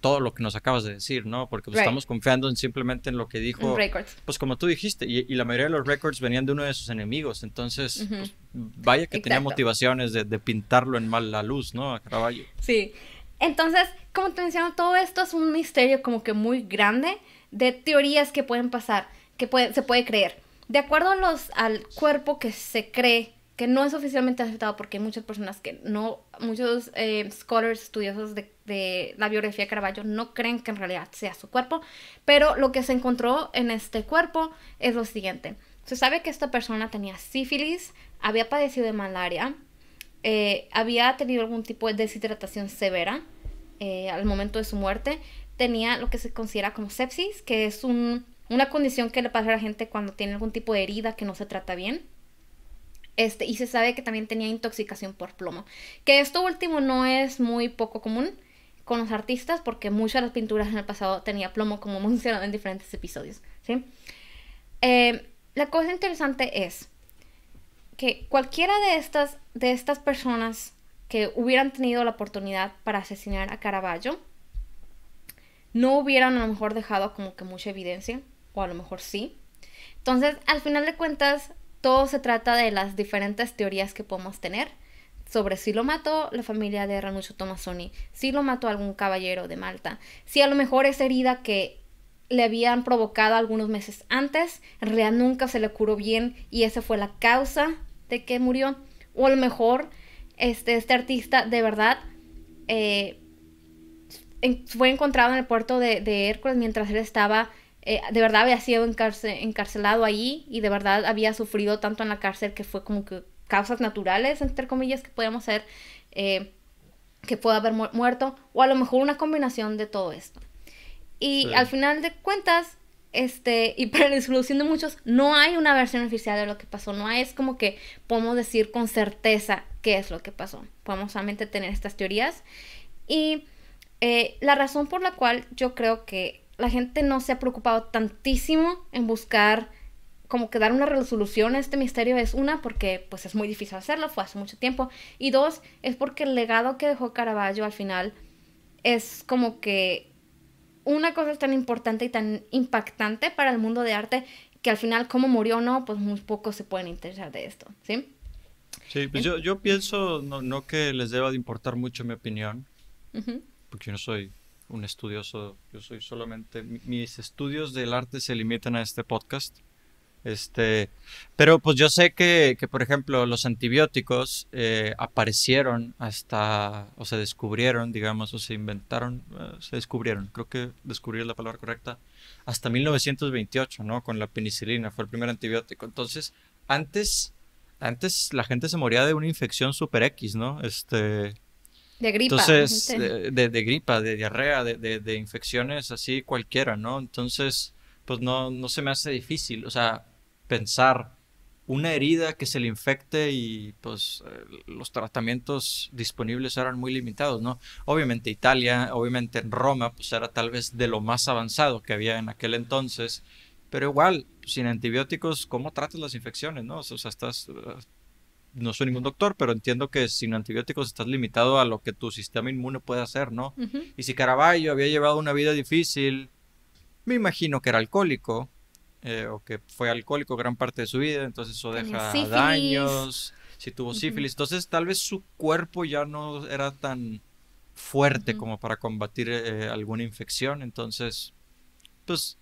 todo lo que nos acabas de decir, ¿no? Porque pues, estamos confiando simplemente en lo que dijo. Pues como tú dijiste, y, la mayoría de los records venían de uno de sus enemigos, entonces pues, vaya que tenía motivaciones de, pintarlo en mal la luz, ¿no? A Caballo. Sí. Entonces, como te menciono, todo esto es un misterio como que muy grande de teorías que pueden pasar, que se puede creer. De acuerdo a los, al cuerpo que se cree que no es oficialmente aceptado porque hay muchas personas que no, muchos eh, scholars, estudiosos de, la biografía de Caravaggio no creen que en realidad sea su cuerpo, pero lo que se encontró en este cuerpo es lo siguiente. Se sabe que esta persona tenía sífilis, había padecido de malaria, eh, había tenido algún tipo de deshidratación severa eh, al momento de su muerte, tenía lo que se considera como sepsis, que es una condición que le pasa a la gente cuando tiene algún tipo de herida que no se trata bien este, y se sabe que también tenía intoxicación por plomo. Que esto último no es muy poco común con los artistas porque muchas de las pinturas en el pasado tenía plomo, como mencionado en diferentes episodios. ¿sí? Eh, la cosa interesante es que cualquiera de estas, de estas personas que hubieran tenido la oportunidad para asesinar a Caravaggio, no hubieran a lo mejor dejado como que mucha evidencia, o a lo mejor sí. Entonces, al final de cuentas, todo se trata de las diferentes teorías que podemos tener sobre si lo mató la familia de Ranuccio Tomasoni, si lo mató algún caballero de Malta, si a lo mejor esa herida que le habían provocado algunos meses antes, en realidad nunca se le curó bien y esa fue la causa de que murió, o a lo mejor este, este artista de verdad eh, fue encontrado en el puerto de, de Hércules mientras él estaba eh, de verdad había sido encarcelado allí y de verdad había sufrido tanto en la cárcel que fue como que causas naturales, entre comillas, que podíamos ser eh, que pueda haber muerto, o a lo mejor una combinación de todo esto. Y al final de cuentas, este, y para la disolución de muchos, no hay una versión oficial de lo que pasó, no es como que podemos decir con certeza qué es lo que pasó, podemos solamente tener estas teorías. Y eh, la razón por la cual yo creo que la gente no se ha preocupado tantísimo en buscar como que dar una resolución a este misterio es una porque pues es muy difícil hacerlo, fue hace mucho tiempo y dos es porque el legado que dejó Caravaggio al final es como que una cosa es tan importante y tan impactante para el mundo de arte que al final como murió o no, pues muy pocos se pueden interesar de esto, ¿sí? Sí, pues yo, pienso no, que les deba de importar mucho mi opinión, porque yo no soy un estudioso, yo soy solamente, mis estudios del arte se limitan a este podcast. Este, pero pues yo sé que, por ejemplo, los antibióticos eh, aparecieron hasta, o se descubrieron, digamos, o se inventaron, eh, se descubrieron, creo que descubrí la palabra correcta, hasta 1928, ¿no? Con la penicilina, fue el primer antibiótico. Entonces, antes, antes la gente se moría de una infección super X, ¿no? Este, de gripa. Entonces, eh, de, gripa, de diarrea, de, infecciones así cualquiera, ¿no? Entonces, pues no, no se me hace difícil, o sea, pensar una herida que se le infecte y pues eh, los tratamientos disponibles eran muy limitados, ¿no? Obviamente Italia, obviamente en Roma, pues era tal vez de lo más avanzado que había en aquel entonces, pero igual, sin antibióticos, ¿cómo tratas las infecciones, no? O sea, estás eh, no soy ningún doctor, pero entiendo que sin antibióticos estás limitado a lo que tu sistema inmune puede hacer, ¿no? Y si Caraballo había llevado una vida difícil, me imagino que era alcohólico, eh, o que fue alcohólico gran parte de su vida, entonces eso deja daños, si tuvo sífilis, entonces tal vez su cuerpo ya no era tan fuerte como para combatir eh, eh, alguna infección, entonces, pues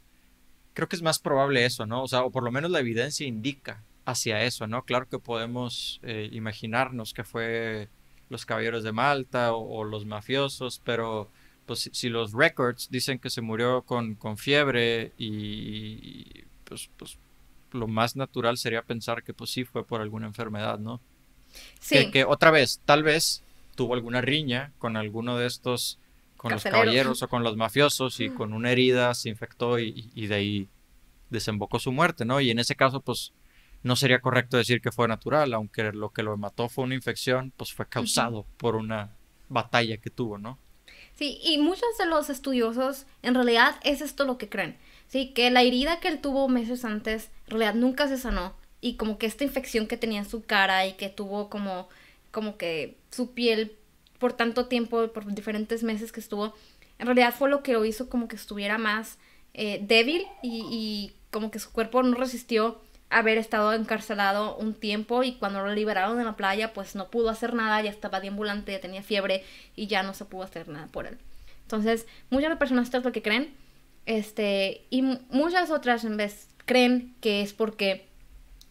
creo que es más probable eso, ¿no? O sea, o por lo menos la evidencia indica hacia eso, ¿no? Claro que podemos eh, imaginarnos que fue los caballeros de Malta o, los mafiosos, pero pues si, los records dicen que se murió con, fiebre y, pues, pues, lo más natural sería pensar que pues sí fue por alguna enfermedad, ¿no? Que, otra vez, tal vez tuvo alguna riña con alguno de estos, con los caballeros o con los mafiosos y mm. con una herida se infectó y, y de ahí desembocó su muerte, ¿no? Y en ese caso pues no sería correcto decir que fue natural, aunque lo que lo mató fue una infección, pues fue causado por una batalla que tuvo, ¿no? Sí, y muchos de los estudiosos en realidad es esto lo que creen, sí, que la herida que él tuvo meses antes en realidad nunca se sanó y como que esta infección que tenía en su cara y que tuvo como como que su piel por tanto tiempo, por diferentes meses que estuvo, en realidad fue lo que lo hizo como que estuviera más eh, débil y como que su cuerpo no resistió haber estado encarcelado un tiempo y cuando lo liberaron de la playa pues no pudo hacer nada, ya estaba deambulante, ya tenía fiebre y ya no se pudo hacer nada por él. Entonces, muchas personas esto es lo que creen este y muchas otras en vez creen que es porque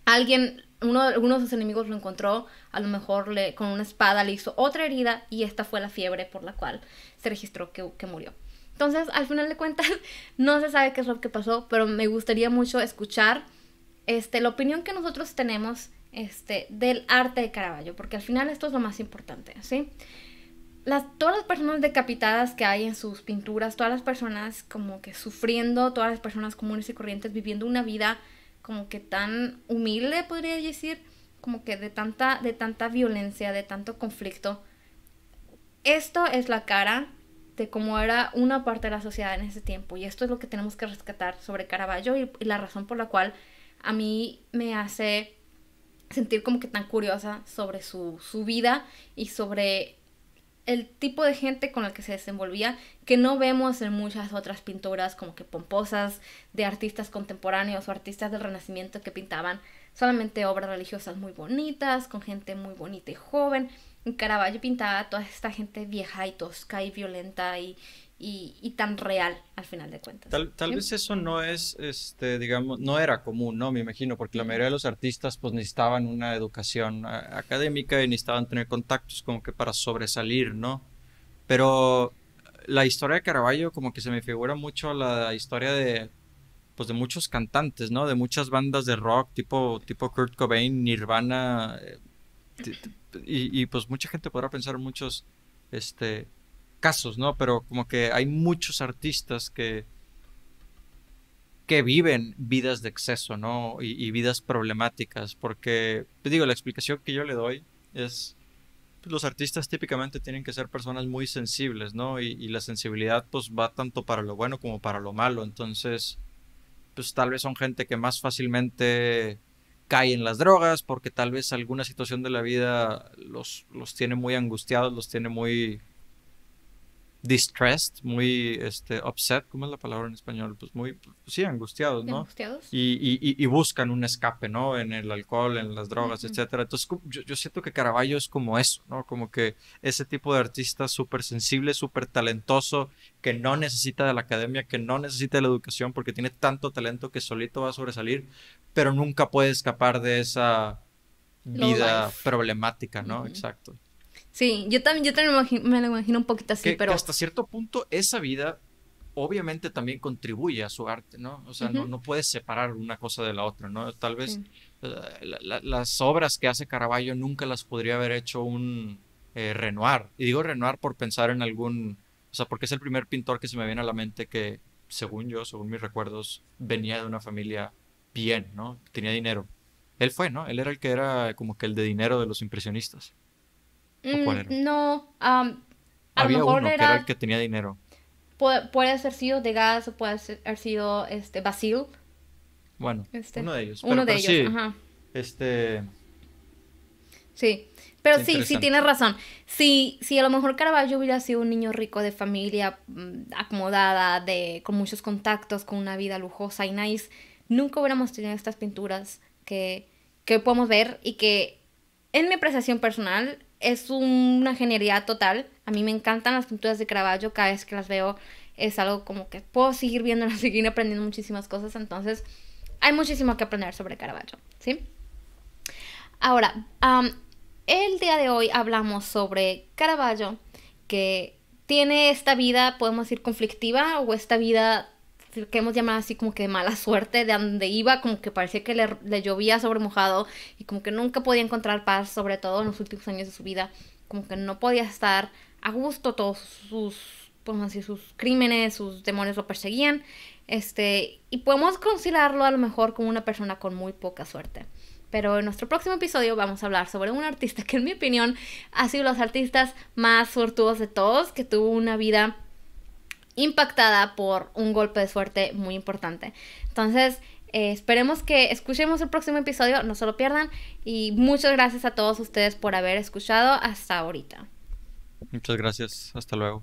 alguien uno, de sus enemigos lo encontró, a lo mejor le, con una espada le hizo otra herida y esta fue la fiebre por la cual se registró que, que murió. Entonces, al final de cuentas, no se sabe qué es lo que pasó, pero me gustaría mucho escuchar este, la opinión que nosotros tenemos este, del arte de Caravaggio, porque al final esto es lo más importante, ¿sí? Las, todas las personas decapitadas que hay en sus pinturas, todas las personas como que sufriendo, todas las personas comunes y corrientes viviendo una vida como que tan humilde, podría decir, como que de tanta, de tanta violencia, de tanto conflicto. Esto es la cara de cómo era una parte de la sociedad en ese tiempo y esto es lo que tenemos que rescatar sobre Caravaggio y, y la razón por la cual a mí me hace sentir como que tan curiosa sobre su, vida y sobre el tipo de gente con la que se desenvolvía que no vemos en muchas otras pinturas como que pomposas de artistas contemporáneos o artistas del Renacimiento que pintaban solamente obras religiosas muy bonitas, con gente muy bonita y joven. En Caravaggio pintaba toda esta gente vieja y tosca y violenta y, y, tan real al final de cuentas. Tal, vez eso no es, este, digamos, no era común, ¿no? Me imagino, porque la mayoría de los artistas pues necesitaban una educación eh, académica y necesitaban tener contactos como que para sobresalir, ¿no? Pero la historia de Caravaggio como que se me figura mucho la historia de pues de muchos cantantes, ¿no? De muchas bandas de rock tipo, tipo Kurt Cobain, Nirvana, eh, y, y pues mucha gente podrá pensar muchos, este, casos, ¿no? Pero como que hay muchos artistas que, que viven vidas de exceso, ¿no? Y, vidas problemáticas, porque, digo, la explicación que yo le doy es, pues, los artistas típicamente tienen que ser personas muy sensibles, ¿no? Y, la sensibilidad pues va tanto para lo bueno como para lo malo, entonces, pues tal vez son gente que más fácilmente cae en las drogas porque tal vez alguna situación de la vida los, los tiene muy angustiados, los tiene muy distressed, muy este, upset, ¿cómo es la palabra en español? Pues muy, sí, angustiados, ¿no? Angustiados. Y, y, y, buscan un escape, ¿no? En el alcohol, en las drogas, etcétera. Entonces, yo, siento que Caraballo es como eso, ¿no? Como que ese tipo de artista súper sensible, súper talentoso, que no necesita de la academia, que no necesita de la educación, porque tiene tanto talento que solito va a sobresalir, pero nunca puede escapar de esa vida problemática, ¿no? Exacto. Sí, yo también, me, lo imagino un poquito así, pero... hasta cierto punto esa vida obviamente también contribuye a su arte, ¿no? O sea, no, puedes separar una cosa de la otra, ¿no? Tal vez eh, las obras que hace Caravaggio nunca las podría haber hecho un eh, Renoir. Y digo Renoir por pensar en algún... O sea, porque es el primer pintor que se me viene a la mente que, según yo, según mis recuerdos, venía de una familia bien, ¿no? Tenía dinero. Él fue, ¿no? Él era el que era como que el de dinero de los impresionistas. Mm, no, a lo mejor era... Que que tenía dinero. Puede, haber sido de gas o puede haber sido este, Basil. Bueno, este, uno de ellos. uno de pues ellos, Este... Sí, pero sí, sí tienes razón. Si, sí. a lo mejor Caravaggio hubiera sido un niño rico de familia mm, acomodada, de, con muchos contactos, con una vida lujosa y nice, nunca hubiéramos tenido estas pinturas que, que podemos ver y que en mi apreciación personal es una genialidad total. A mí me encantan las pinturas de Caravaggio, cada vez que las veo es algo como que puedo seguir viéndolas, seguir aprendiendo muchísimas cosas, entonces hay muchísimo que aprender sobre Caravaggio, ¿sí? Ahora, el día de hoy hablamos sobre Caravaggio, que tiene esta vida, podemos decir, conflictiva o esta vida que hemos llamado así como que de mala suerte, de donde iba, como que parecía que le, llovía sobre mojado y como que nunca podía encontrar paz, sobre todo en los últimos años de su vida, como que no podía estar a gusto, todos sus, pues así, sus crímenes, sus demonios lo perseguían, este, y podemos considerarlo a lo mejor como una persona con muy poca suerte. Pero en nuestro próximo episodio vamos a hablar sobre un artista que en mi opinión ha sido los artistas más suertudos de todos, que tuvo una vida impactada por un golpe de suerte muy importante. Entonces, eh, esperemos que escuchemos el próximo episodio, no se lo pierdan y muchas gracias a todos ustedes por haber escuchado hasta ahorita. Muchas gracias, hasta luego.